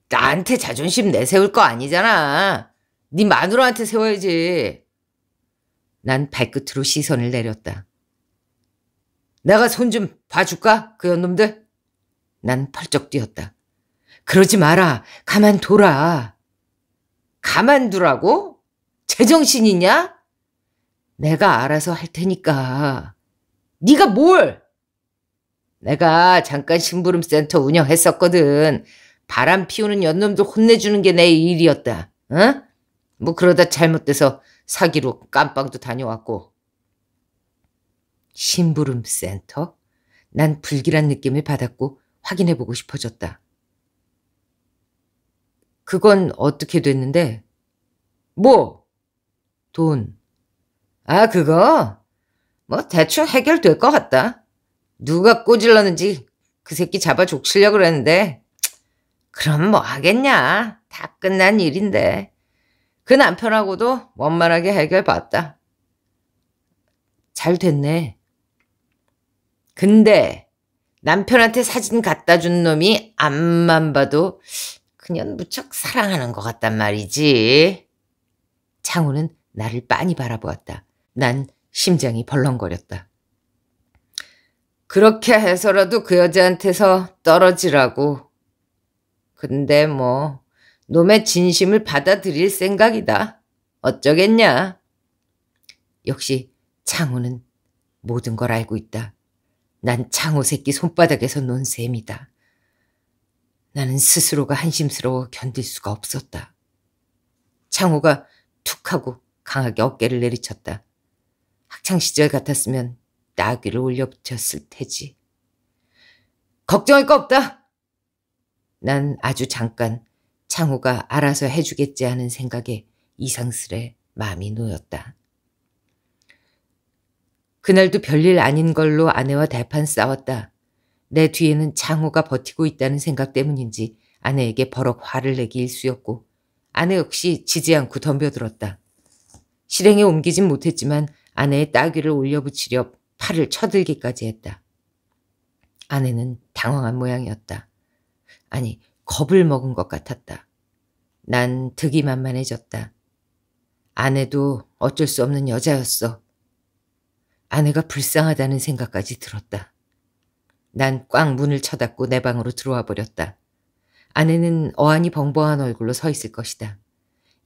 나한테 자존심 내세울 거 아니잖아. 네 마누라한테 세워야지. 난 발끝으로 시선을 내렸다. 내가 손 좀 봐줄까? 그 연놈들? 난 펄쩍 뛰었다. 그러지 마라. 가만 둬라. 가만 두라고? 제정신이냐? 내가 알아서 할 테니까. 네가 뭘? 내가 잠깐 심부름 센터 운영했었거든. 바람 피우는 연놈도 혼내주는 게 내 일이었다. 응? 어? 뭐 그러다 잘못돼서 사기로 깜빵도 다녀왔고. 심부름 센터? 난 불길한 느낌을 받았고 확인해보고 싶어졌다. 그건 어떻게 됐는데? 뭐? 돈. 아, 그거? 뭐 대충 해결될 것 같다. 누가 꼬질렀는지 그 새끼 잡아 족치려 그랬는데 그럼 뭐 하겠냐. 다 끝난 일인데. 그 남편하고도 원만하게 해결봤다. 잘 됐네. 근데 남편한테 사진 갖다 준 놈이 앞만 봐도 그년 무척 사랑하는 것 같단 말이지. 창호는 나를 빤히 바라보았다. 난 심장이 벌렁거렸다. 그렇게 해서라도 그 여자한테서 떨어지라고. 근데 뭐 놈의 진심을 받아들일 생각이다. 어쩌겠냐. 역시 창호는 모든 걸 알고 있다. 난 창호 새끼 손바닥에서 논 셈이다. 나는 스스로가 한심스러워 견딜 수가 없었다. 창호가 툭 하고 강하게 어깨를 내리쳤다. 학창시절 같았으면 따귀를 올려붙였을 테지. 걱정할 거 없다. 난 아주 잠깐 창호가 알아서 해주겠지 하는 생각에 이상스레 마음이 놓였다. 그날도 별일 아닌 걸로 아내와 대판 싸웠다. 내 뒤에는 창호가 버티고 있다는 생각 때문인지 아내에게 버럭 화를 내기 일쑤였고 아내 역시 지지 않고 덤벼들었다. 실행에 옮기진 못했지만 아내의 따귀를 올려붙이려 팔을 쳐들기까지 했다. 아내는 당황한 모양이었다. 아니, 겁을 먹은 것 같았다. 난 득이 만만해졌다. 아내도 어쩔 수 없는 여자였어. 아내가 불쌍하다는 생각까지 들었다. 난 꽉 문을 쳐닫고 내 방으로 들어와 버렸다. 아내는 어안이 벙벙한 얼굴로 서 있을 것이다.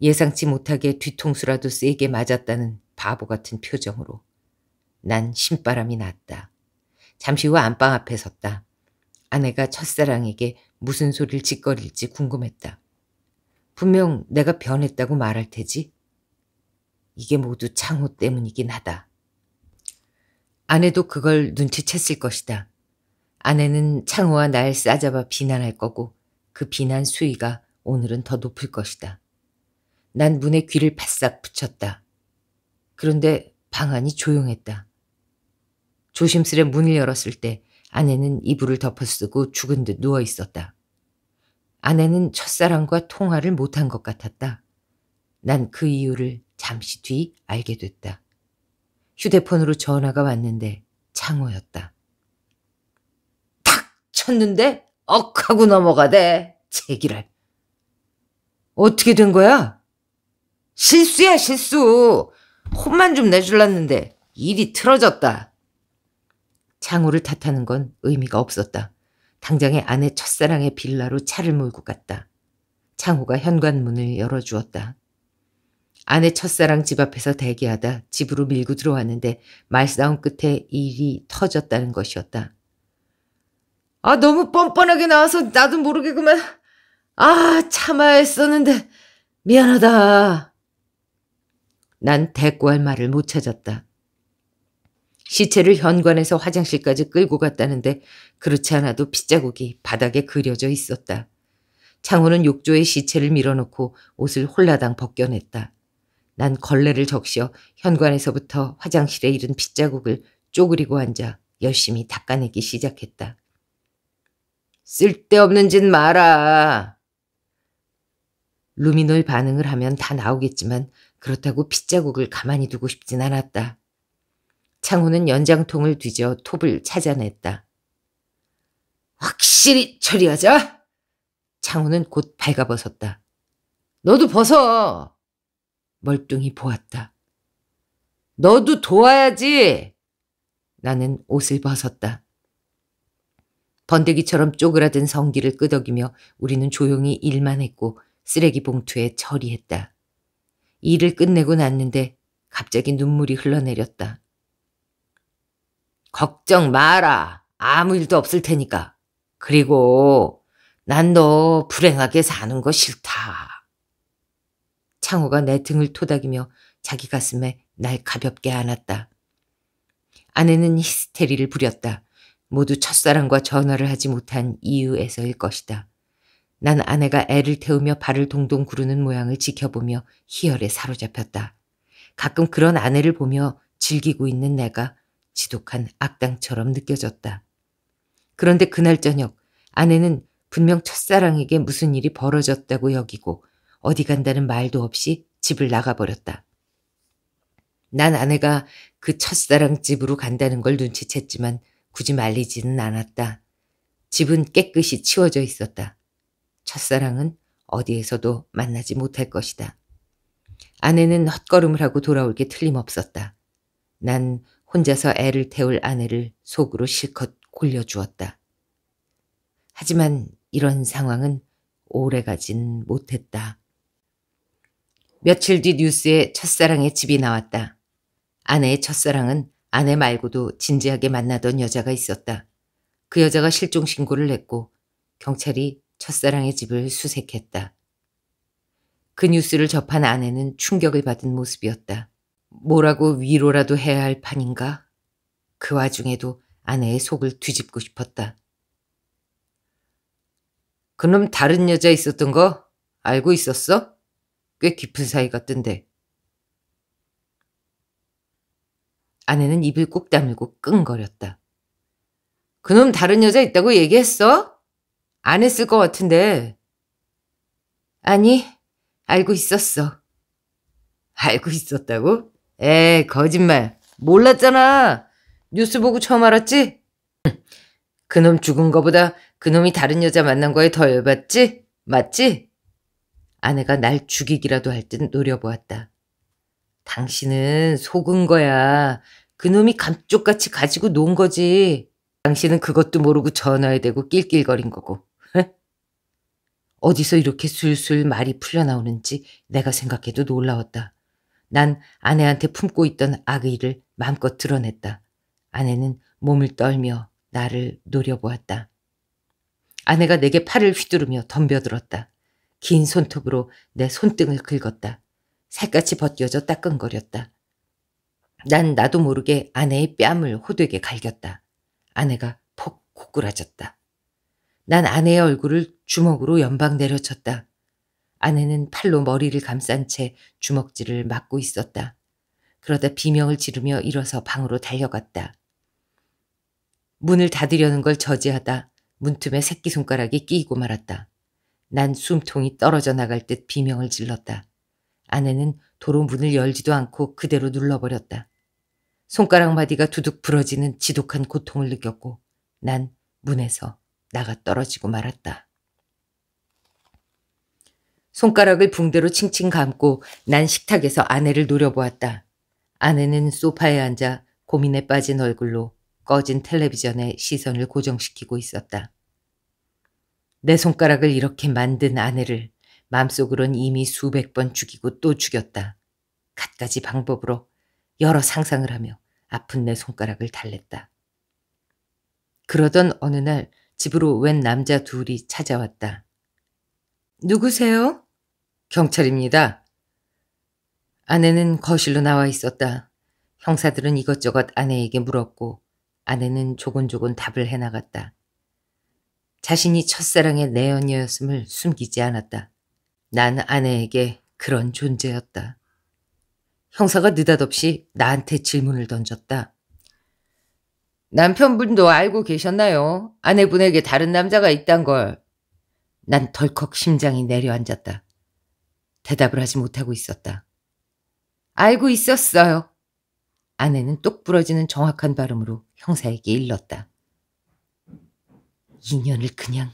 예상치 못하게 뒤통수라도 세게 맞았다는 바보 같은 표정으로. 난 신바람이 났다. 잠시 후 안방 앞에 섰다. 아내가 첫사랑에게 무슨 소리를 짓거릴지 궁금했다. 분명 내가 변했다고 말할 테지. 이게 모두 창호 때문이긴 하다. 아내도 그걸 눈치챘을 것이다. 아내는 창호와 날 싸잡아 비난할 거고 그 비난 수위가 오늘은 더 높을 것이다. 난 문에 귀를 바싹 붙였다. 그런데 방 안이 조용했다. 조심스레 문을 열었을 때 아내는 이불을 덮어쓰고 죽은 듯 누워 있었다. 아내는 첫사랑과 통화를 못한 것 같았다. 난 그 이유를 잠시 뒤 알게 됐다. 휴대폰으로 전화가 왔는데 창호였다. 탁 쳤는데 억 하고 넘어가대. 제기랄. 어떻게 된 거야? 실수야 실수. 혼만 좀 내줄랐는데 일이 틀어졌다. 창호를 탓하는 건 의미가 없었다. 당장의 아내 첫사랑의 빌라로 차를 몰고 갔다. 창호가 현관문을 열어주었다. 아내 첫사랑 집 앞에서 대기하다 집으로 밀고 들어왔는데 말싸움 끝에 일이 터졌다는 것이었다. 아 너무 뻔뻔하게 나와서 나도 모르게 그만 아 참아야 했었는데 미안하다. 난 대꾸할 말을 못 찾았다. 시체를 현관에서 화장실까지 끌고 갔다는데 그렇지 않아도 핏자국이 바닥에 그려져 있었다. 창호는 욕조에 시체를 밀어넣고 옷을 홀라당 벗겨냈다. 난 걸레를 적셔 현관에서부터 화장실에 이른 핏자국을 쪼그리고 앉아 열심히 닦아내기 시작했다. 쓸데없는 짓 마라. 루미놀 반응을 하면 다 나오겠지만 그렇다고 핏자국을 가만히 두고 싶진 않았다. 창호는 연장통을 뒤져 톱을 찾아냈다. 확실히 처리하자. 창호는 곧 발가벗었다. 너도 벗어. 멀뚱히 보았다. 너도 도와야지. 나는 옷을 벗었다. 번데기처럼 쪼그라든 성기를 끄덕이며 우리는 조용히 일만 했고 쓰레기 봉투에 처리했다. 일을 끝내고 났는데 갑자기 눈물이 흘러내렸다. 걱정 마라. 아무 일도 없을 테니까. 그리고 난 너 불행하게 사는 거 싫다. 창호가 내 등을 토닥이며 자기 가슴에 날 가볍게 안았다. 아내는 히스테리를 부렸다. 모두 첫사랑과 전화를 하지 못한 이유에서일 것이다. 난 아내가 애를 태우며 발을 동동 구르는 모양을 지켜보며 희열에 사로잡혔다. 가끔 그런 아내를 보며 즐기고 있는 내가 지독한 악당처럼 느껴졌다. 그런데 그날 저녁 아내는 분명 첫사랑에게 무슨 일이 벌어졌다고 여기고 어디 간다는 말도 없이 집을 나가버렸다. 난 아내가 그 첫사랑 집으로 간다는 걸 눈치챘지만 굳이 말리지는 않았다. 집은 깨끗이 치워져 있었다. 첫사랑은 어디에서도 만나지 못할 것이다. 아내는 헛걸음을 하고 돌아올 게 틀림없었다. 난 혼자서 애를 태울 아내를 속으로 실컷 굴려주었다. 하지만 이런 상황은 오래가진 못했다. 며칠 뒤 뉴스에 첫사랑의 집이 나왔다. 아내의 첫사랑은 아내 말고도 진지하게 만나던 여자가 있었다. 그 여자가 실종신고를 했고 경찰이 첫사랑의 집을 수색했다. 그 뉴스를 접한 아내는 충격을 받은 모습이었다. 뭐라고 위로라도 해야 할 판인가? 그 와중에도 아내의 속을 뒤집고 싶었다. 그놈 다른 여자 있었던 거 알고 있었어? 꽤 깊은 사이 같던데. 아내는 입을 꾹 다물고 끙거렸다. 그놈 다른 여자 있다고 얘기했어? 안 했을 것 같은데. 아니, 알고 있었어. 알고 있었다고? 에이 거짓말. 몰랐잖아. 뉴스 보고 처음 알았지? (laughs) 그놈 죽은 거보다 그놈이 다른 여자 만난 거에 더 열받지? 맞지? 아내가 날 죽이기라도 할 듯 노려보았다. 당신은 속은 거야. 그놈이 감쪽같이 가지고 논 거지. 당신은 그것도 모르고 전화해 대고 낄낄거린 거고. 어디서 이렇게 술술 말이 풀려나오는지 내가 생각해도 놀라웠다. 난 아내한테 품고 있던 악의를 마음껏 드러냈다. 아내는 몸을 떨며 나를 노려보았다. 아내가 내게 팔을 휘두르며 덤벼들었다. 긴 손톱으로 내 손등을 긁었다. 살갗이 벗겨져 따끈거렸다난 나도 모르게 아내의 뺨을 호되게 갈겼다. 아내가 폭 고꾸라졌다. 난 아내의 얼굴을 주먹으로 연방 내려쳤다. 아내는 팔로 머리를 감싼 채 주먹질을 막고 있었다. 그러다 비명을 지르며 일어서 방으로 달려갔다. 문을 닫으려는 걸 저지하다 문틈에 새끼손가락이 끼이고 말았다. 난 숨통이 떨어져 나갈 듯 비명을 질렀다. 아내는 도로 문을 열지도 않고 그대로 눌러버렸다. 손가락 마디가 두둑 부러지는 지독한 고통을 느꼈고 난 문에서 나가 떨어지고 말았다. 손가락을 붕대로 칭칭 감고 난 식탁에서 아내를 노려보았다. 아내는 소파에 앉아 고민에 빠진 얼굴로 꺼진 텔레비전에 시선을 고정시키고 있었다. 내 손가락을 이렇게 만든 아내를 마음속으론 이미 수백 번 죽이고 또 죽였다. 갖가지 방법으로 여러 상상을 하며 아픈 내 손가락을 달랬다. 그러던 어느 날 집으로 웬 남자 둘이 찾아왔다. 누구세요? 경찰입니다. 아내는 거실로 나와 있었다. 형사들은 이것저것 아내에게 물었고 아내는 조곤조곤 답을 해나갔다. 자신이 첫사랑의 내연녀였음을 숨기지 않았다. 난 아내에게 그런 존재였다. 형사가 느닷없이 나한테 질문을 던졌다. 남편분도 알고 계셨나요? 아내분에게 다른 남자가 있단 걸. 난 덜컥 심장이 내려앉았다. 대답을 하지 못하고 있었다. 알고 있었어요. 아내는 똑 부러지는 정확한 발음으로 형사에게 일렀다. 인연을 그냥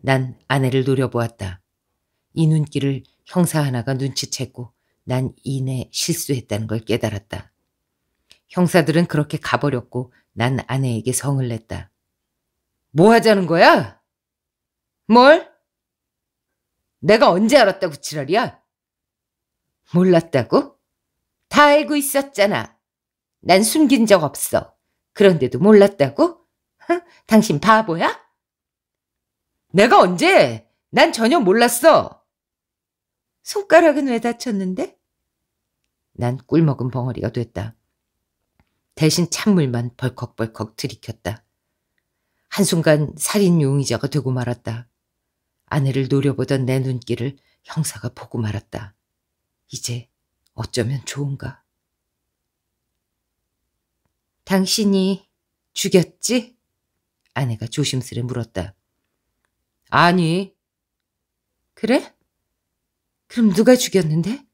난 아내를 노려보았다. 이 눈길을 형사 하나가 눈치챘고 난 이내 실수했다는 걸 깨달았다. 형사들은 그렇게 가버렸고 난 아내에게 성을 냈다. 뭐 하자는 거야? 뭘? 내가 언제 알았다고 지랄이야? 몰랐다고? 다 알고 있었잖아. 난 숨긴 적 없어. 그런데도 몰랐다고? 흥, 당신 바보야? 내가 언제? 난 전혀 몰랐어. 손가락은 왜 다쳤는데? 난 꿀먹은 벙어리가 됐다. 대신 찬물만 벌컥벌컥 들이켰다. 한순간 살인 용의자가 되고 말았다. 아내를 노려보던 내 눈길을 형사가 보고 말았다. 이제 어쩌면 좋은가. 당신이 죽였지? 아내가 조심스레 물었다. 아니. 그래? 그럼 누가 죽였는데?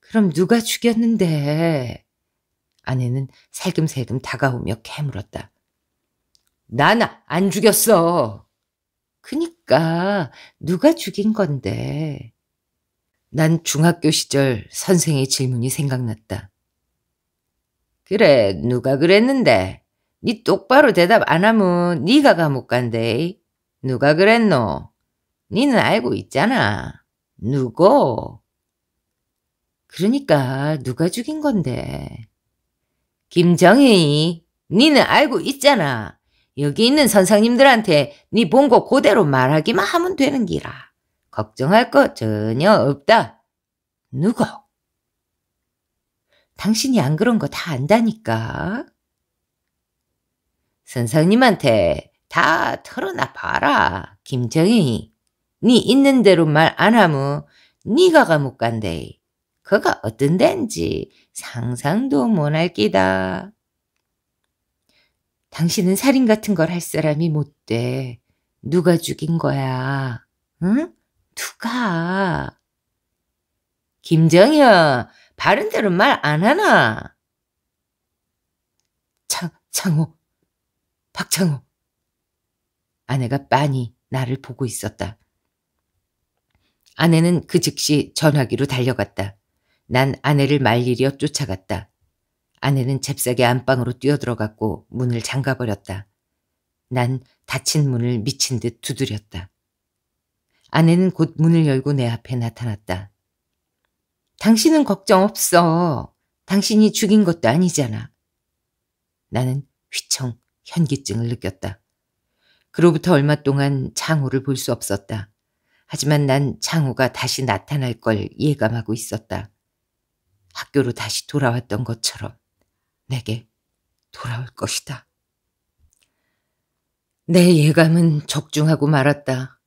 그럼 누가 죽였는데? 아내는 살금살금 다가오며 캐물었다. 나나 안 죽였어. 그니까 누가 죽인 건데. 난 중학교 시절 선생의 질문이 생각났다. 그래 누가 그랬는데 니 똑바로 대답 안 하면 니가 감옥 간대. 누가 그랬노? 니는 알고 있잖아. 누구? 그러니까 누가 죽인 건데. 김정희, 니는 알고 있잖아. 여기 있는 선생님들한테 네본거 그대로 말하기만 하면 되는 기라. 걱정할 거 전혀 없다. 누가? 당신이 안 그런 거 다 안다니까. 선생님한테 다 털어놔 봐라. 김정희. 네 있는 대로 말 안 하면 네가 감옥 간대. 그가 어떤 덴지 상상도 못할 끼다. 당신은 살인 같은 걸 할 사람이 못 돼. 누가 죽인 거야? 응? 누가? 김정희야 바른대로 말 안 하나? 창, 창호, 박창호. 아내가 빤히 나를 보고 있었다. 아내는 그 즉시 전화기로 달려갔다. 난 아내를 말리려 쫓아갔다. 아내는 잽싸게 안방으로 뛰어들어갔고 문을 잠가버렸다. 난 닫힌 문을 미친 듯 두드렸다. 아내는 곧 문을 열고 내 앞에 나타났다. 당신은 걱정 없어. 당신이 죽인 것도 아니잖아. 나는 휘청 현기증을 느꼈다. 그로부터 얼마 동안 창호를볼 수 없었다. 하지만 난창호가 다시 나타날 걸 예감하고 있었다. 학교로 다시 돌아왔던 것처럼. 내게 돌아올 것이다. 내 예감은 적중하고 말았다.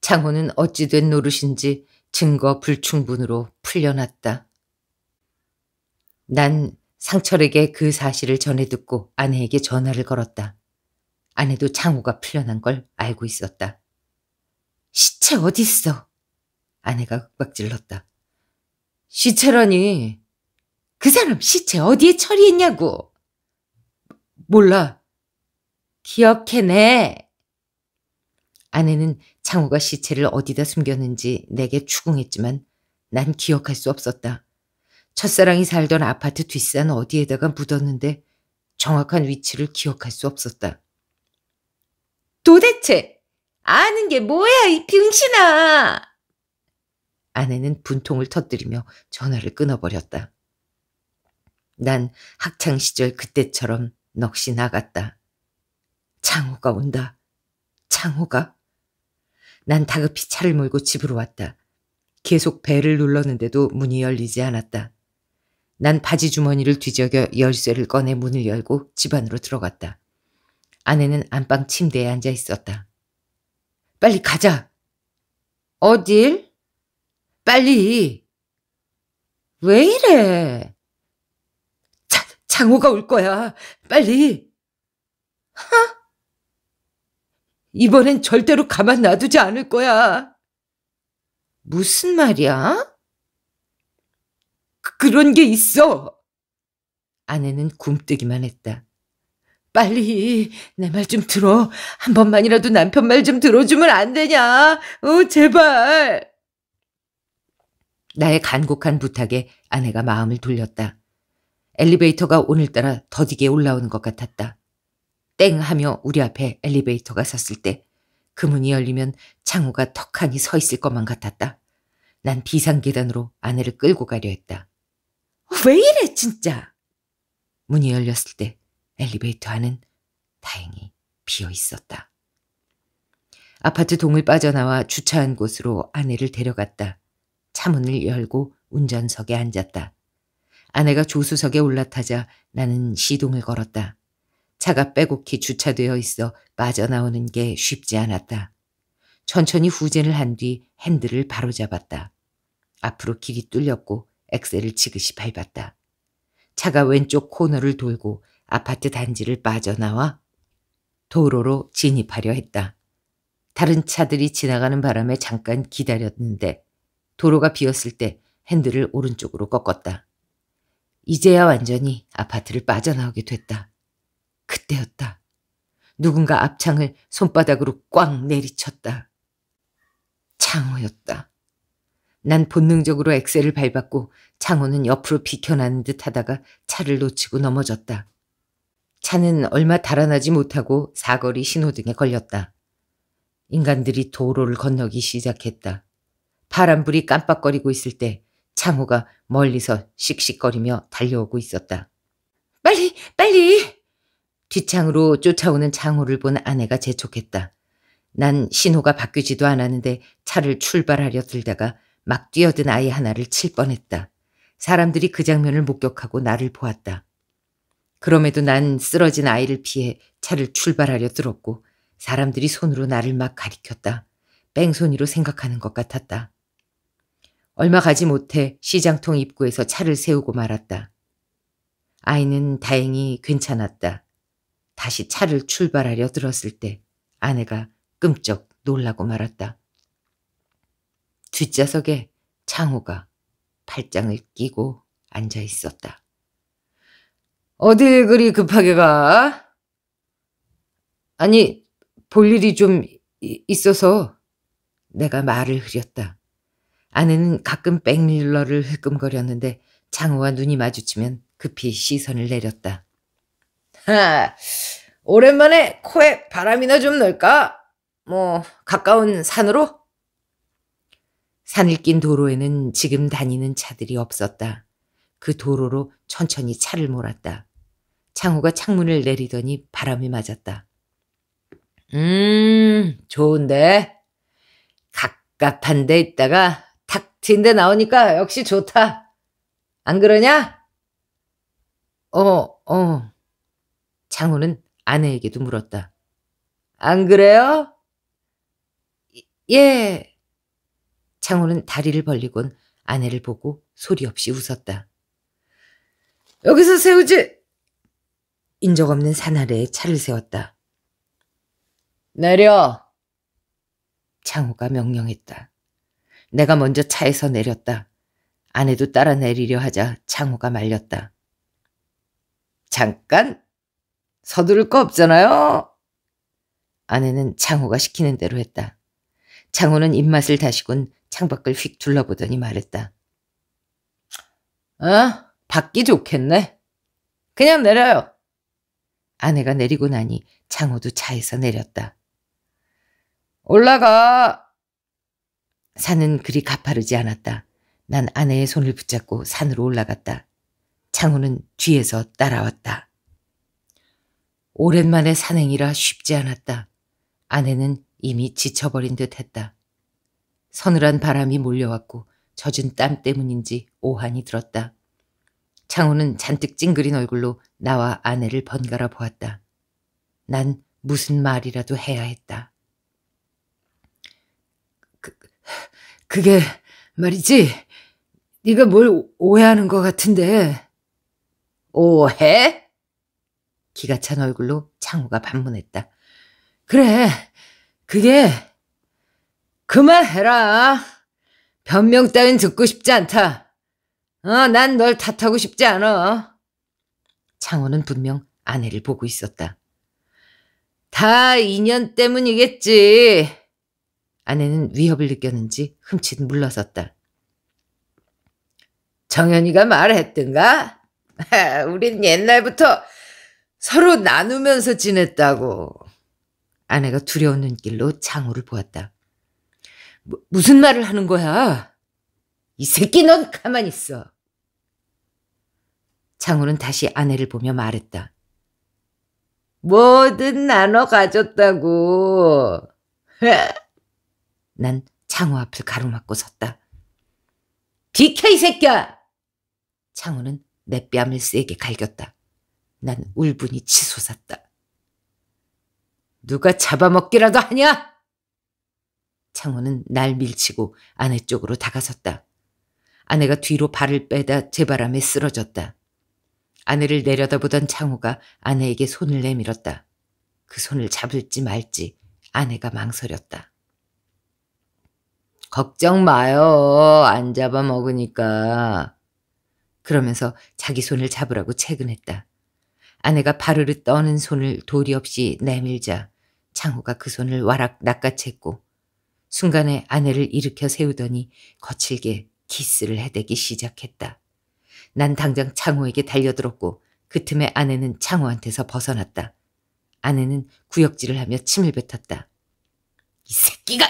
장호는 어찌된 노릇인지 증거 불충분으로 풀려났다. 난 상철에게 그 사실을 전해 듣고 아내에게 전화를 걸었다. 아내도 장호가 풀려난 걸 알고 있었다. 시체 어딨어? 아내가 윽박질렀다. 시체라니. 그 사람 시체 어디에 처리했냐고. 몰라. 기억해내. 아내는 창호가 시체를 어디다 숨겼는지 내게 추궁했지만 난 기억할 수 없었다. 첫사랑이 살던 아파트 뒷산 어디에다가 묻었는데 정확한 위치를 기억할 수 없었다. 도대체 아는 게 뭐야 이 병신아! 아내는 분통을 터뜨리며 전화를 끊어버렸다. 난 학창시절 그때처럼 넋이 나갔다. 창호가 온다. 창호가. 난 다급히 차를 몰고 집으로 왔다. 계속 배를 눌렀는데도 문이 열리지 않았다. 난 바지 주머니를 뒤적여 열쇠를 꺼내 문을 열고 집 안으로 들어갔다. 아내는 안방 침대에 앉아 있었다. 빨리 가자. 어딜? 빨리. 왜 이래? 장호가 올 거야. 빨리. 하? 이번엔 절대로 가만 놔두지 않을 거야. 무슨 말이야? 그, 그런 게 있어. 아내는 굼뜨기만 했다. 빨리 내 말 좀 들어. 한 번만이라도 남편 말 좀 들어주면 안 되냐? 어, 제발. 나의 간곡한 부탁에 아내가 마음을 돌렸다. 엘리베이터가 오늘따라 더디게 올라오는 것 같았다. 땡 하며 우리 앞에 엘리베이터가 섰을 때 그 문이 열리면 창호가 턱하니 서 있을 것만 같았다. 난 비상계단으로 아내를 끌고 가려 했다. 어, 왜 이래 진짜? 문이 열렸을 때 엘리베이터 안은 다행히 비어 있었다. 아파트 동을 빠져나와 주차한 곳으로 아내를 데려갔다. 차문을 열고 운전석에 앉았다. 아내가 조수석에 올라타자 나는 시동을 걸었다. 차가 빼곡히 주차되어 있어 빠져나오는 게 쉽지 않았다. 천천히 후진을 한 뒤 핸들을 바로잡았다. 앞으로 길이 뚫렸고 엑셀을 지그시 밟았다. 차가 왼쪽 코너를 돌고 아파트 단지를 빠져나와 도로로 진입하려 했다. 다른 차들이 지나가는 바람에 잠깐 기다렸는데 도로가 비었을 때 핸들을 오른쪽으로 꺾었다. 이제야 완전히 아파트를 빠져나오게 됐다. 그때였다. 누군가 앞창을 손바닥으로 꽉 내리쳤다. 창호였다. 난 본능적으로 엑셀을 밟았고 창호는 옆으로 비켜나는 듯 하다가 차를 놓치고 넘어졌다. 차는 얼마 달아나지 못하고 사거리 신호등에 걸렸다. 인간들이 도로를 건너기 시작했다. 파란불이 깜빡거리고 있을 때 창호가 멀리서 씩씩거리며 달려오고 있었다. 빨리, 빨리! 뒷창으로 쫓아오는 창호를 본 아내가 재촉했다. 난 신호가 바뀌지도 않았는데 차를 출발하려 들다가 막 뛰어든 아이 하나를 칠 뻔했다. 사람들이 그 장면을 목격하고 나를 보았다. 그럼에도 난 쓰러진 아이를 피해 차를 출발하려 들었고 사람들이 손으로 나를 막 가리켰다. 뺑소니로 생각하는 것 같았다. 얼마 가지 못해 시장통 입구에서 차를 세우고 말았다. 아이는 다행히 괜찮았다. 다시 차를 출발하려 들었을 때 아내가 끔쩍 놀라고 말았다. 뒷좌석에 창호가 팔짱을 끼고 앉아 있었다. 어딜 그리 급하게 가? 아니, 볼 일이 좀 있어서 내가 말을 흐렸다. 아내는 가끔 백릴러를 흘끔거렸는데 장호와 눈이 마주치면 급히 시선을 내렸다. 하, 오랜만에 코에 바람이나 좀 넣을까? 뭐 가까운 산으로? 산을 낀 도로에는 지금 다니는 차들이 없었다. 그 도로로 천천히 차를 몰았다. 창호가 창문을 내리더니 바람이 맞았다. 음, 좋은데? 갑갑한 데 있다가 진대 나오니까 역시 좋다. 안 그러냐? 어, 어. 장호는 아내에게도 물었다. 안 그래요? 예. 장호는 다리를 벌리곤 아내를 보고 소리 없이 웃었다. 여기서 세우지! 인적 없는 산 아래에 차를 세웠다. 내려! 장호가 명령했다. 내가 먼저 차에서 내렸다. 아내도 따라 내리려 하자 창호가 말렸다. 잠깐! 서두를 거 없잖아요! 아내는 창호가 시키는 대로 했다. 창호는 입맛을 다시군 창밖을 휙 둘러보더니 말했다. 어? 받기 좋겠네. 그냥 내려요. 아내가 내리고 나니 창호도 차에서 내렸다. 올라가! 산은 그리 가파르지 않았다. 난 아내의 손을 붙잡고 산으로 올라갔다. 창호는 뒤에서 따라왔다. 오랜만에 산행이라 쉽지 않았다. 아내는 이미 지쳐버린 듯 했다. 서늘한 바람이 몰려왔고 젖은 땀 때문인지 오한이 들었다. 창호는 잔뜩 찡그린 얼굴로 나와 아내를 번갈아 보았다. 난 무슨 말이라도 해야 했다. 그게 말이지 네가 뭘 오해하는 것 같은데. 오해? 기가 찬 얼굴로 창호가 반문했다. 그래, 그게 그만해라. 변명 따윈 듣고 싶지 않다. 어, 난 널 탓하고 싶지 않아. 창호는 분명 아내를 보고 있었다. 다 인연 때문이겠지. 아내는 위협을 느꼈는지 흠칫 물러섰다. 정현이가 말했던가? (laughs) 우린 옛날부터 서로 나누면서 지냈다고. 아내가 두려운 눈길로 장호를 보았다. 뭐, 무슨 말을 하는 거야? 이 새끼 넌 가만히 있어. 장호는 다시 아내를 보며 말했다. 뭐든 나눠 가졌다고. (laughs) 난 창호 앞을 가로막고 섰다. 비켜 이 새끼야! 창호는 내 뺨을 세게 갈겼다. 난 울분이 치솟았다. 누가 잡아먹기라도 하냐? 창호는 날 밀치고 아내 쪽으로 다가섰다. 아내가 뒤로 발을 빼다 제바람에 쓰러졌다. 아내를 내려다보던 창호가 아내에게 손을 내밀었다. 그 손을 잡을지 말지 아내가 망설였다. 걱정 마요. 안 잡아먹으니까. 그러면서 자기 손을 잡으라고 채근했다. 아내가 바르르 떠는 손을 도리 없이 내밀자 창호가 그 손을 와락 낚아챘고 순간에 아내를 일으켜 세우더니 거칠게 키스를 해대기 시작했다. 난 당장 창호에게 달려들었고 그 틈에 아내는 창호한테서 벗어났다. 아내는 구역질을 하며 침을 뱉었다. 이 새끼가!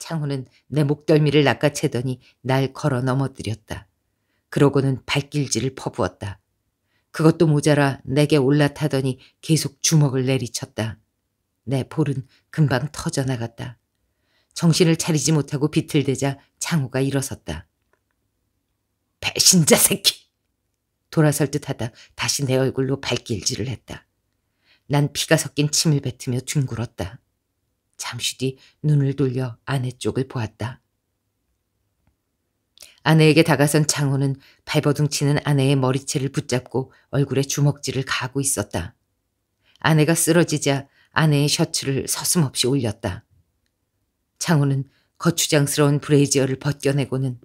창호는 내 목덜미를 낚아채더니 날 걸어 넘어뜨렸다. 그러고는 발길질을 퍼부었다. 그것도 모자라 내게 올라타더니 계속 주먹을 내리쳤다. 내 볼은 금방 터져나갔다. 정신을 차리지 못하고 비틀대자 창호가 일어섰다. 배신자 새끼! 돌아설 듯하다 다시 내 얼굴로 발길질을 했다. 난 피가 섞인 침을 뱉으며 둥굴었다. 잠시 뒤 눈을 돌려 아내 쪽을 보았다. 아내에게 다가선 장호는 발버둥치는 아내의 머리채를 붙잡고 얼굴에 주먹질을 가하고 있었다. 아내가 쓰러지자 아내의 셔츠를 서슴없이 올렸다. 장호는 거추장스러운 브레이지어를 벗겨내고는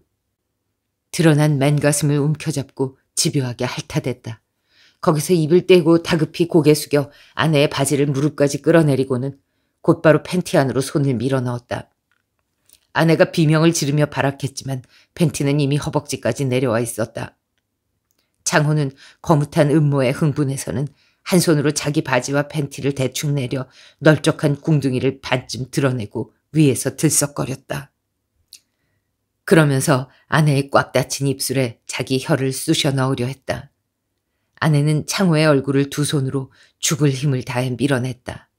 드러난 맨가슴을 움켜잡고 집요하게 핥아댔다. 거기서 입을 떼고 다급히 고개 숙여 아내의 바지를 무릎까지 끌어내리고는 곧바로 팬티 안으로 손을 밀어 넣었다. 아내가 비명을 지르며 발악했지만 팬티는 이미 허벅지까지 내려와 있었다. 장호는 거뭇한 음모에 흥분해서는 한 손으로 자기 바지와 팬티를 대충 내려 널쩍한 궁둥이를 반쯤 드러내고 위에서 들썩거렸다. 그러면서 아내의 꽉 닫힌 입술에 자기 혀를 쑤셔 넣으려 했다. 아내는 창호의 얼굴을 두 손으로 죽을 힘을 다해 밀어냈다.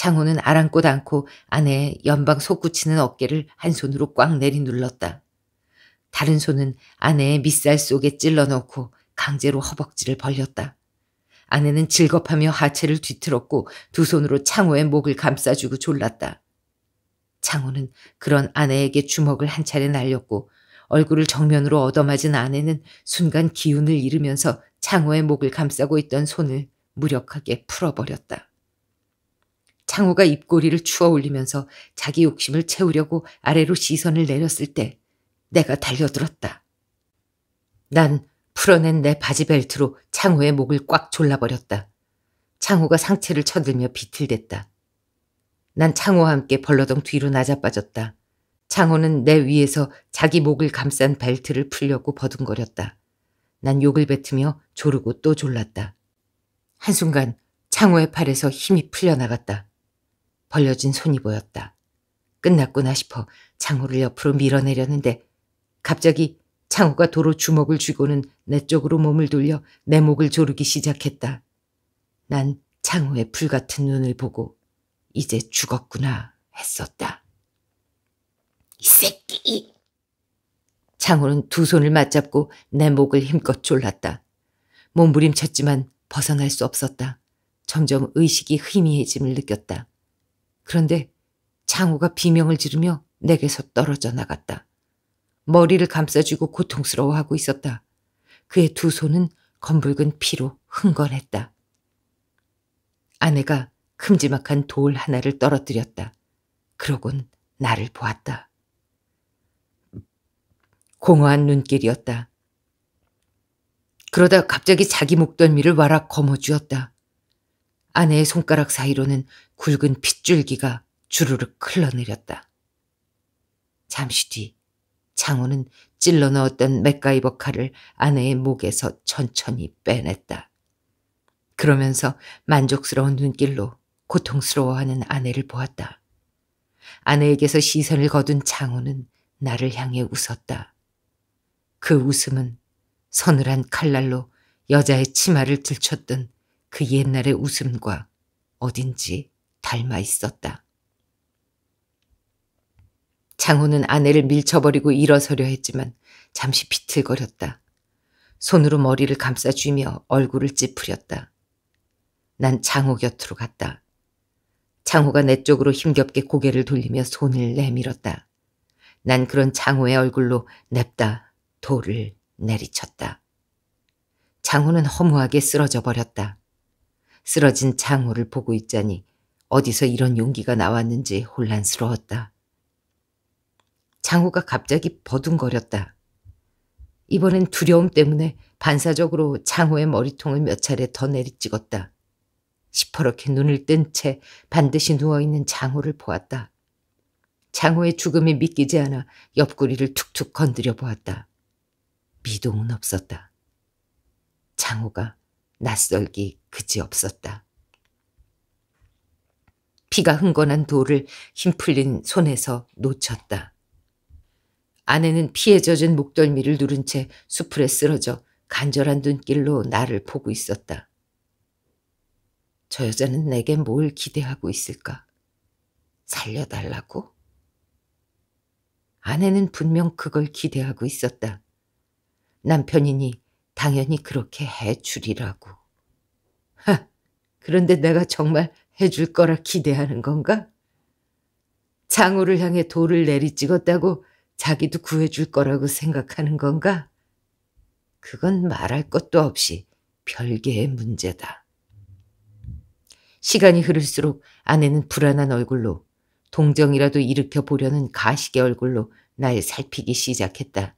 창호는 아랑곳 않고 아내의 연방 솟구치는 어깨를 한 손으로 꽉 내리눌렀다. 다른 손은 아내의 밑살 속에 찔러 넣고 강제로 허벅지를 벌렸다. 아내는 질겁하며 하체를 뒤틀었고 두 손으로 창호의 목을 감싸주고 졸랐다. 창호는 그런 아내에게 주먹을 한 차례 날렸고 얼굴을 정면으로 얻어맞은 아내는 순간 기운을 잃으면서 창호의 목을 감싸고 있던 손을 무력하게 풀어버렸다. 창호가 입꼬리를 추어 올리면서 자기 욕심을 채우려고 아래로 시선을 내렸을 때 내가 달려들었다. 난 풀어낸 내 바지 벨트로 창호의 목을 꽉 졸라버렸다. 창호가 상체를 쳐들며 비틀댔다. 난 창호와 함께 벌러덩 뒤로 낮아빠졌다. 창호는 내 위에서 자기 목을 감싼 벨트를 풀려고 버둥거렸다. 난 욕을 뱉으며 조르고 또 졸랐다. 한순간 창호의 팔에서 힘이 풀려나갔다. 벌려진 손이 보였다. 끝났구나 싶어 창호를 옆으로 밀어내려는데 갑자기 창호가 도로 주먹을 쥐고는 내 쪽으로 몸을 돌려 내 목을 조르기 시작했다. 난 창호의 불같은 눈을 보고 이제 죽었구나 했었다. 이 새끼! 창호는 두 손을 맞잡고 내 목을 힘껏 졸랐다. 몸부림쳤지만 벗어날 수 없었다. 점점 의식이 희미해짐을 느꼈다. 그런데 장호가 비명을 지르며 내게서 떨어져 나갔다. 머리를 감싸쥐고 고통스러워하고 있었다. 그의 두 손은 검붉은 피로 흥건했다. 아내가 큼지막한 돌 하나를 떨어뜨렸다. 그러곤 나를 보았다. 공허한 눈길이었다. 그러다 갑자기 자기 목덜미를 와락 거머쥐었다. 아내의 손가락 사이로는 굵은 핏줄기가 주르륵 흘러내렸다. 잠시 뒤 장호는 찔러 넣었던 맥가이버 칼을 아내의 목에서 천천히 빼냈다. 그러면서 만족스러운 눈길로 고통스러워하는 아내를 보았다. 아내에게서 시선을 거둔 장호는 나를 향해 웃었다. 그 웃음은 서늘한 칼날로 여자의 치마를 들쳤던 그 옛날의 웃음과 어딘지 닮아 있었다. 장호는 아내를 밀쳐버리고 일어서려 했지만 잠시 비틀거렸다. 손으로 머리를 감싸쥐며 얼굴을 찌푸렸다. 난 장호 곁으로 갔다. 장호가 내 쪽으로 힘겹게 고개를 돌리며 손을 내밀었다. 난 그런 장호의 얼굴로 냅다 돌을 내리쳤다. 장호는 허무하게 쓰러져 버렸다. 쓰러진 장호를 보고 있자니 어디서 이런 용기가 나왔는지 혼란스러웠다. 장호가 갑자기 버둥거렸다. 이번엔 두려움 때문에 반사적으로 장호의 머리통을 몇 차례 더 내리찍었다. 시퍼렇게 눈을 뜬 채 반드시 누워있는 장호를 보았다. 장호의 죽음이 믿기지 않아 옆구리를 툭툭 건드려 보았다. 미동은 없었다. 장호가 낯설기 그지없었다. 피가 흥건한 돌을 힘풀린 손에서 놓쳤다. 아내는 피에 젖은 목덜미를 누른 채 수풀에 쓰러져 간절한 눈길로 나를 보고 있었다. 저 여자는 내게 뭘 기대하고 있을까? 살려달라고? 아내는 분명 그걸 기대하고 있었다. 남편이니 당연히 그렇게 해주리라고. 하, 그런데 내가 정말 해 줄 거라 기대하는 건가? 장호를 향해 돌을 내리찍었다고 자기도 구해줄 거라고 생각하는 건가? 그건 말할 것도 없이 별개의 문제다. 시간이 흐를수록 아내는 불안한 얼굴로 동정이라도 일으켜 보려는 가식의 얼굴로 날 살피기 시작했다.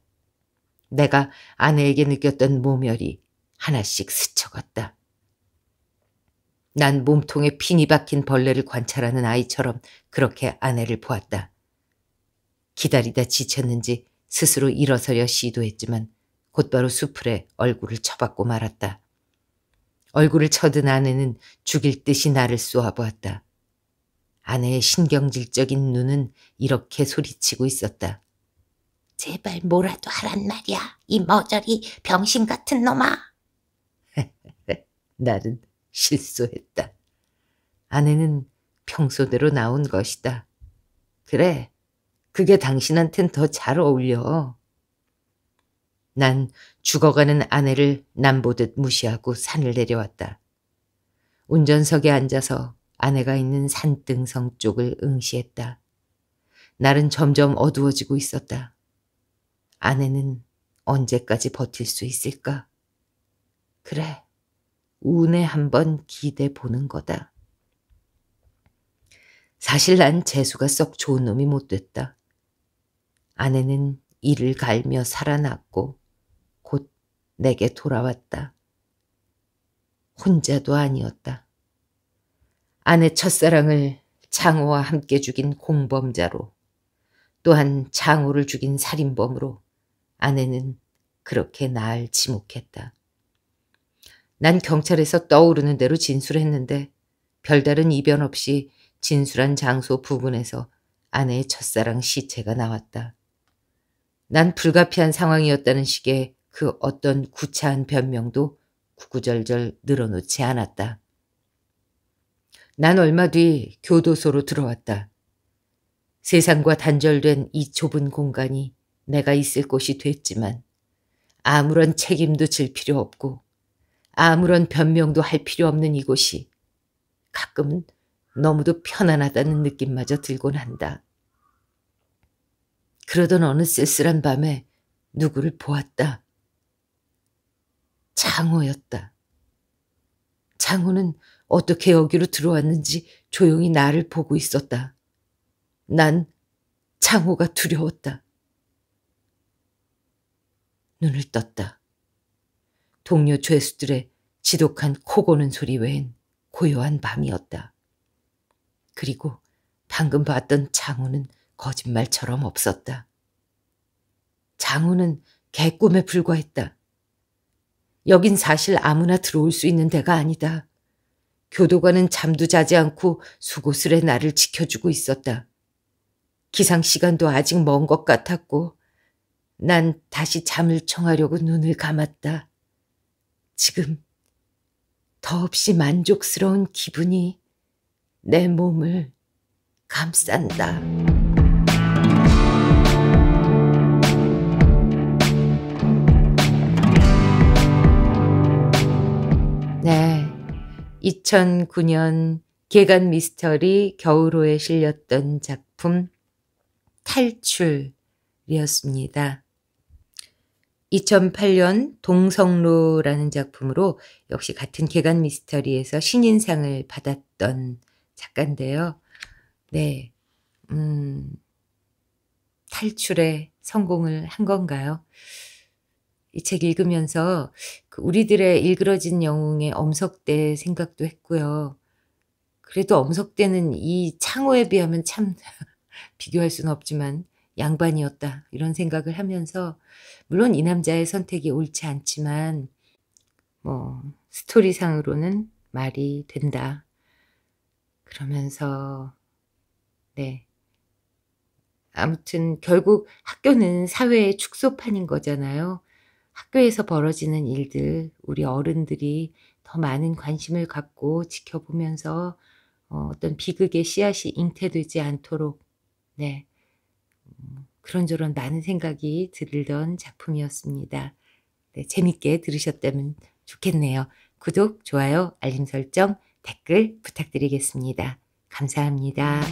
내가 아내에게 느꼈던 모멸이 하나씩 스쳐갔다. 난 몸통에 핀이 박힌 벌레를 관찰하는 아이처럼 그렇게 아내를 보았다. 기다리다 지쳤는지 스스로 일어서려 시도했지만 곧바로 수풀에 얼굴을 쳐박고 말았다. 얼굴을 쳐든 아내는 죽일 듯이 나를 쏘아보았다. 아내의 신경질적인 눈은 이렇게 소리치고 있었다. 제발 뭐라도 하란 말이야. 이 머저리 병신 같은 놈아. (laughs) 나는 실수했다. 아내는 평소대로 나온 것이다. 그래, 그게 당신한텐 더 잘 어울려. 난 죽어가는 아내를 남보듯 무시하고 산을 내려왔다. 운전석에 앉아서 아내가 있는 산등성 쪽을 응시했다. 날은 점점 어두워지고 있었다. 아내는 언제까지 버틸 수 있을까? 그래, 운에 한번 기대 보는 거다. 사실 난 재수가 썩 좋은 놈이 못 됐다. 아내는 이를 갈며 살아났고 곧 내게 돌아왔다. 혼자도 아니었다. 아내 첫사랑을 장호와 함께 죽인 공범자로 또한 장호를 죽인 살인범으로 아내는 그렇게 날 지목했다. 난 경찰에서 떠오르는 대로 진술했는데 별다른 이변 없이 진술한 장소 부근에서 아내의 첫사랑 시체가 나왔다. 난 불가피한 상황이었다는 식의 그 어떤 구차한 변명도 구구절절 늘어놓지 않았다. 난 얼마 뒤 교도소로 들어왔다. 세상과 단절된 이 좁은 공간이 내가 있을 곳이 됐지만 아무런 책임도 질 필요 없고 아무런 변명도 할 필요 없는 이곳이 가끔은 너무도 편안하다는 느낌마저 들곤 한다. 그러던 어느 쓸쓸한 밤에 누구를 보았다. 장호였다. 장호는 어떻게 여기로 들어왔는지 조용히 나를 보고 있었다. 난 장호가 두려웠다. 눈을 떴다. 동료 죄수들의 지독한 코고는 소리 외엔 고요한 밤이었다. 그리고 방금 봤던 장우는 거짓말처럼 없었다. 장우는 개꿈에 불과했다. 여긴 사실 아무나 들어올 수 있는 데가 아니다. 교도관은 잠도 자지 않고 수고스레 나를 지켜주고 있었다. 기상 시간도 아직 먼 것 같았고 난 다시 잠을 청하려고 눈을 감았다. 지금 더없이 만족스러운 기분이 내 몸을 감싼다. 네. 2009년 개간 미스터리 겨울호에 실렸던 작품 탈출이었습니다. 2008년 동성로라는 작품으로 역시 같은 개간 미스터리에서 신인상을 받았던 작가인데요. 네. 음, 탈출에 성공을 한 건가요? 이 책 읽으면서 그 우리들의 일그러진 영웅의 엄석대 생각도 했고요. 그래도 엄석대는 이 창호에 비하면 참 (laughs) 비교할 수는 없지만 양반이었다. 이런 생각을 하면서, 물론 이 남자의 선택이 옳지 않지만, 뭐, 스토리상으로는 말이 된다. 그러면서, 네. 아무튼, 결국 학교는 사회의 축소판인 거잖아요. 학교에서 벌어지는 일들, 우리 어른들이 더 많은 관심을 갖고 지켜보면서 어, 어떤 비극의 씨앗이 잉태되지 않도록, 네. 그런저런 많은 생각이 들던 작품이었습니다. 네, 재밌게 들으셨다면 좋겠네요. 구독, 좋아요, 알림 설정, 댓글 부탁드리겠습니다. 감사합니다.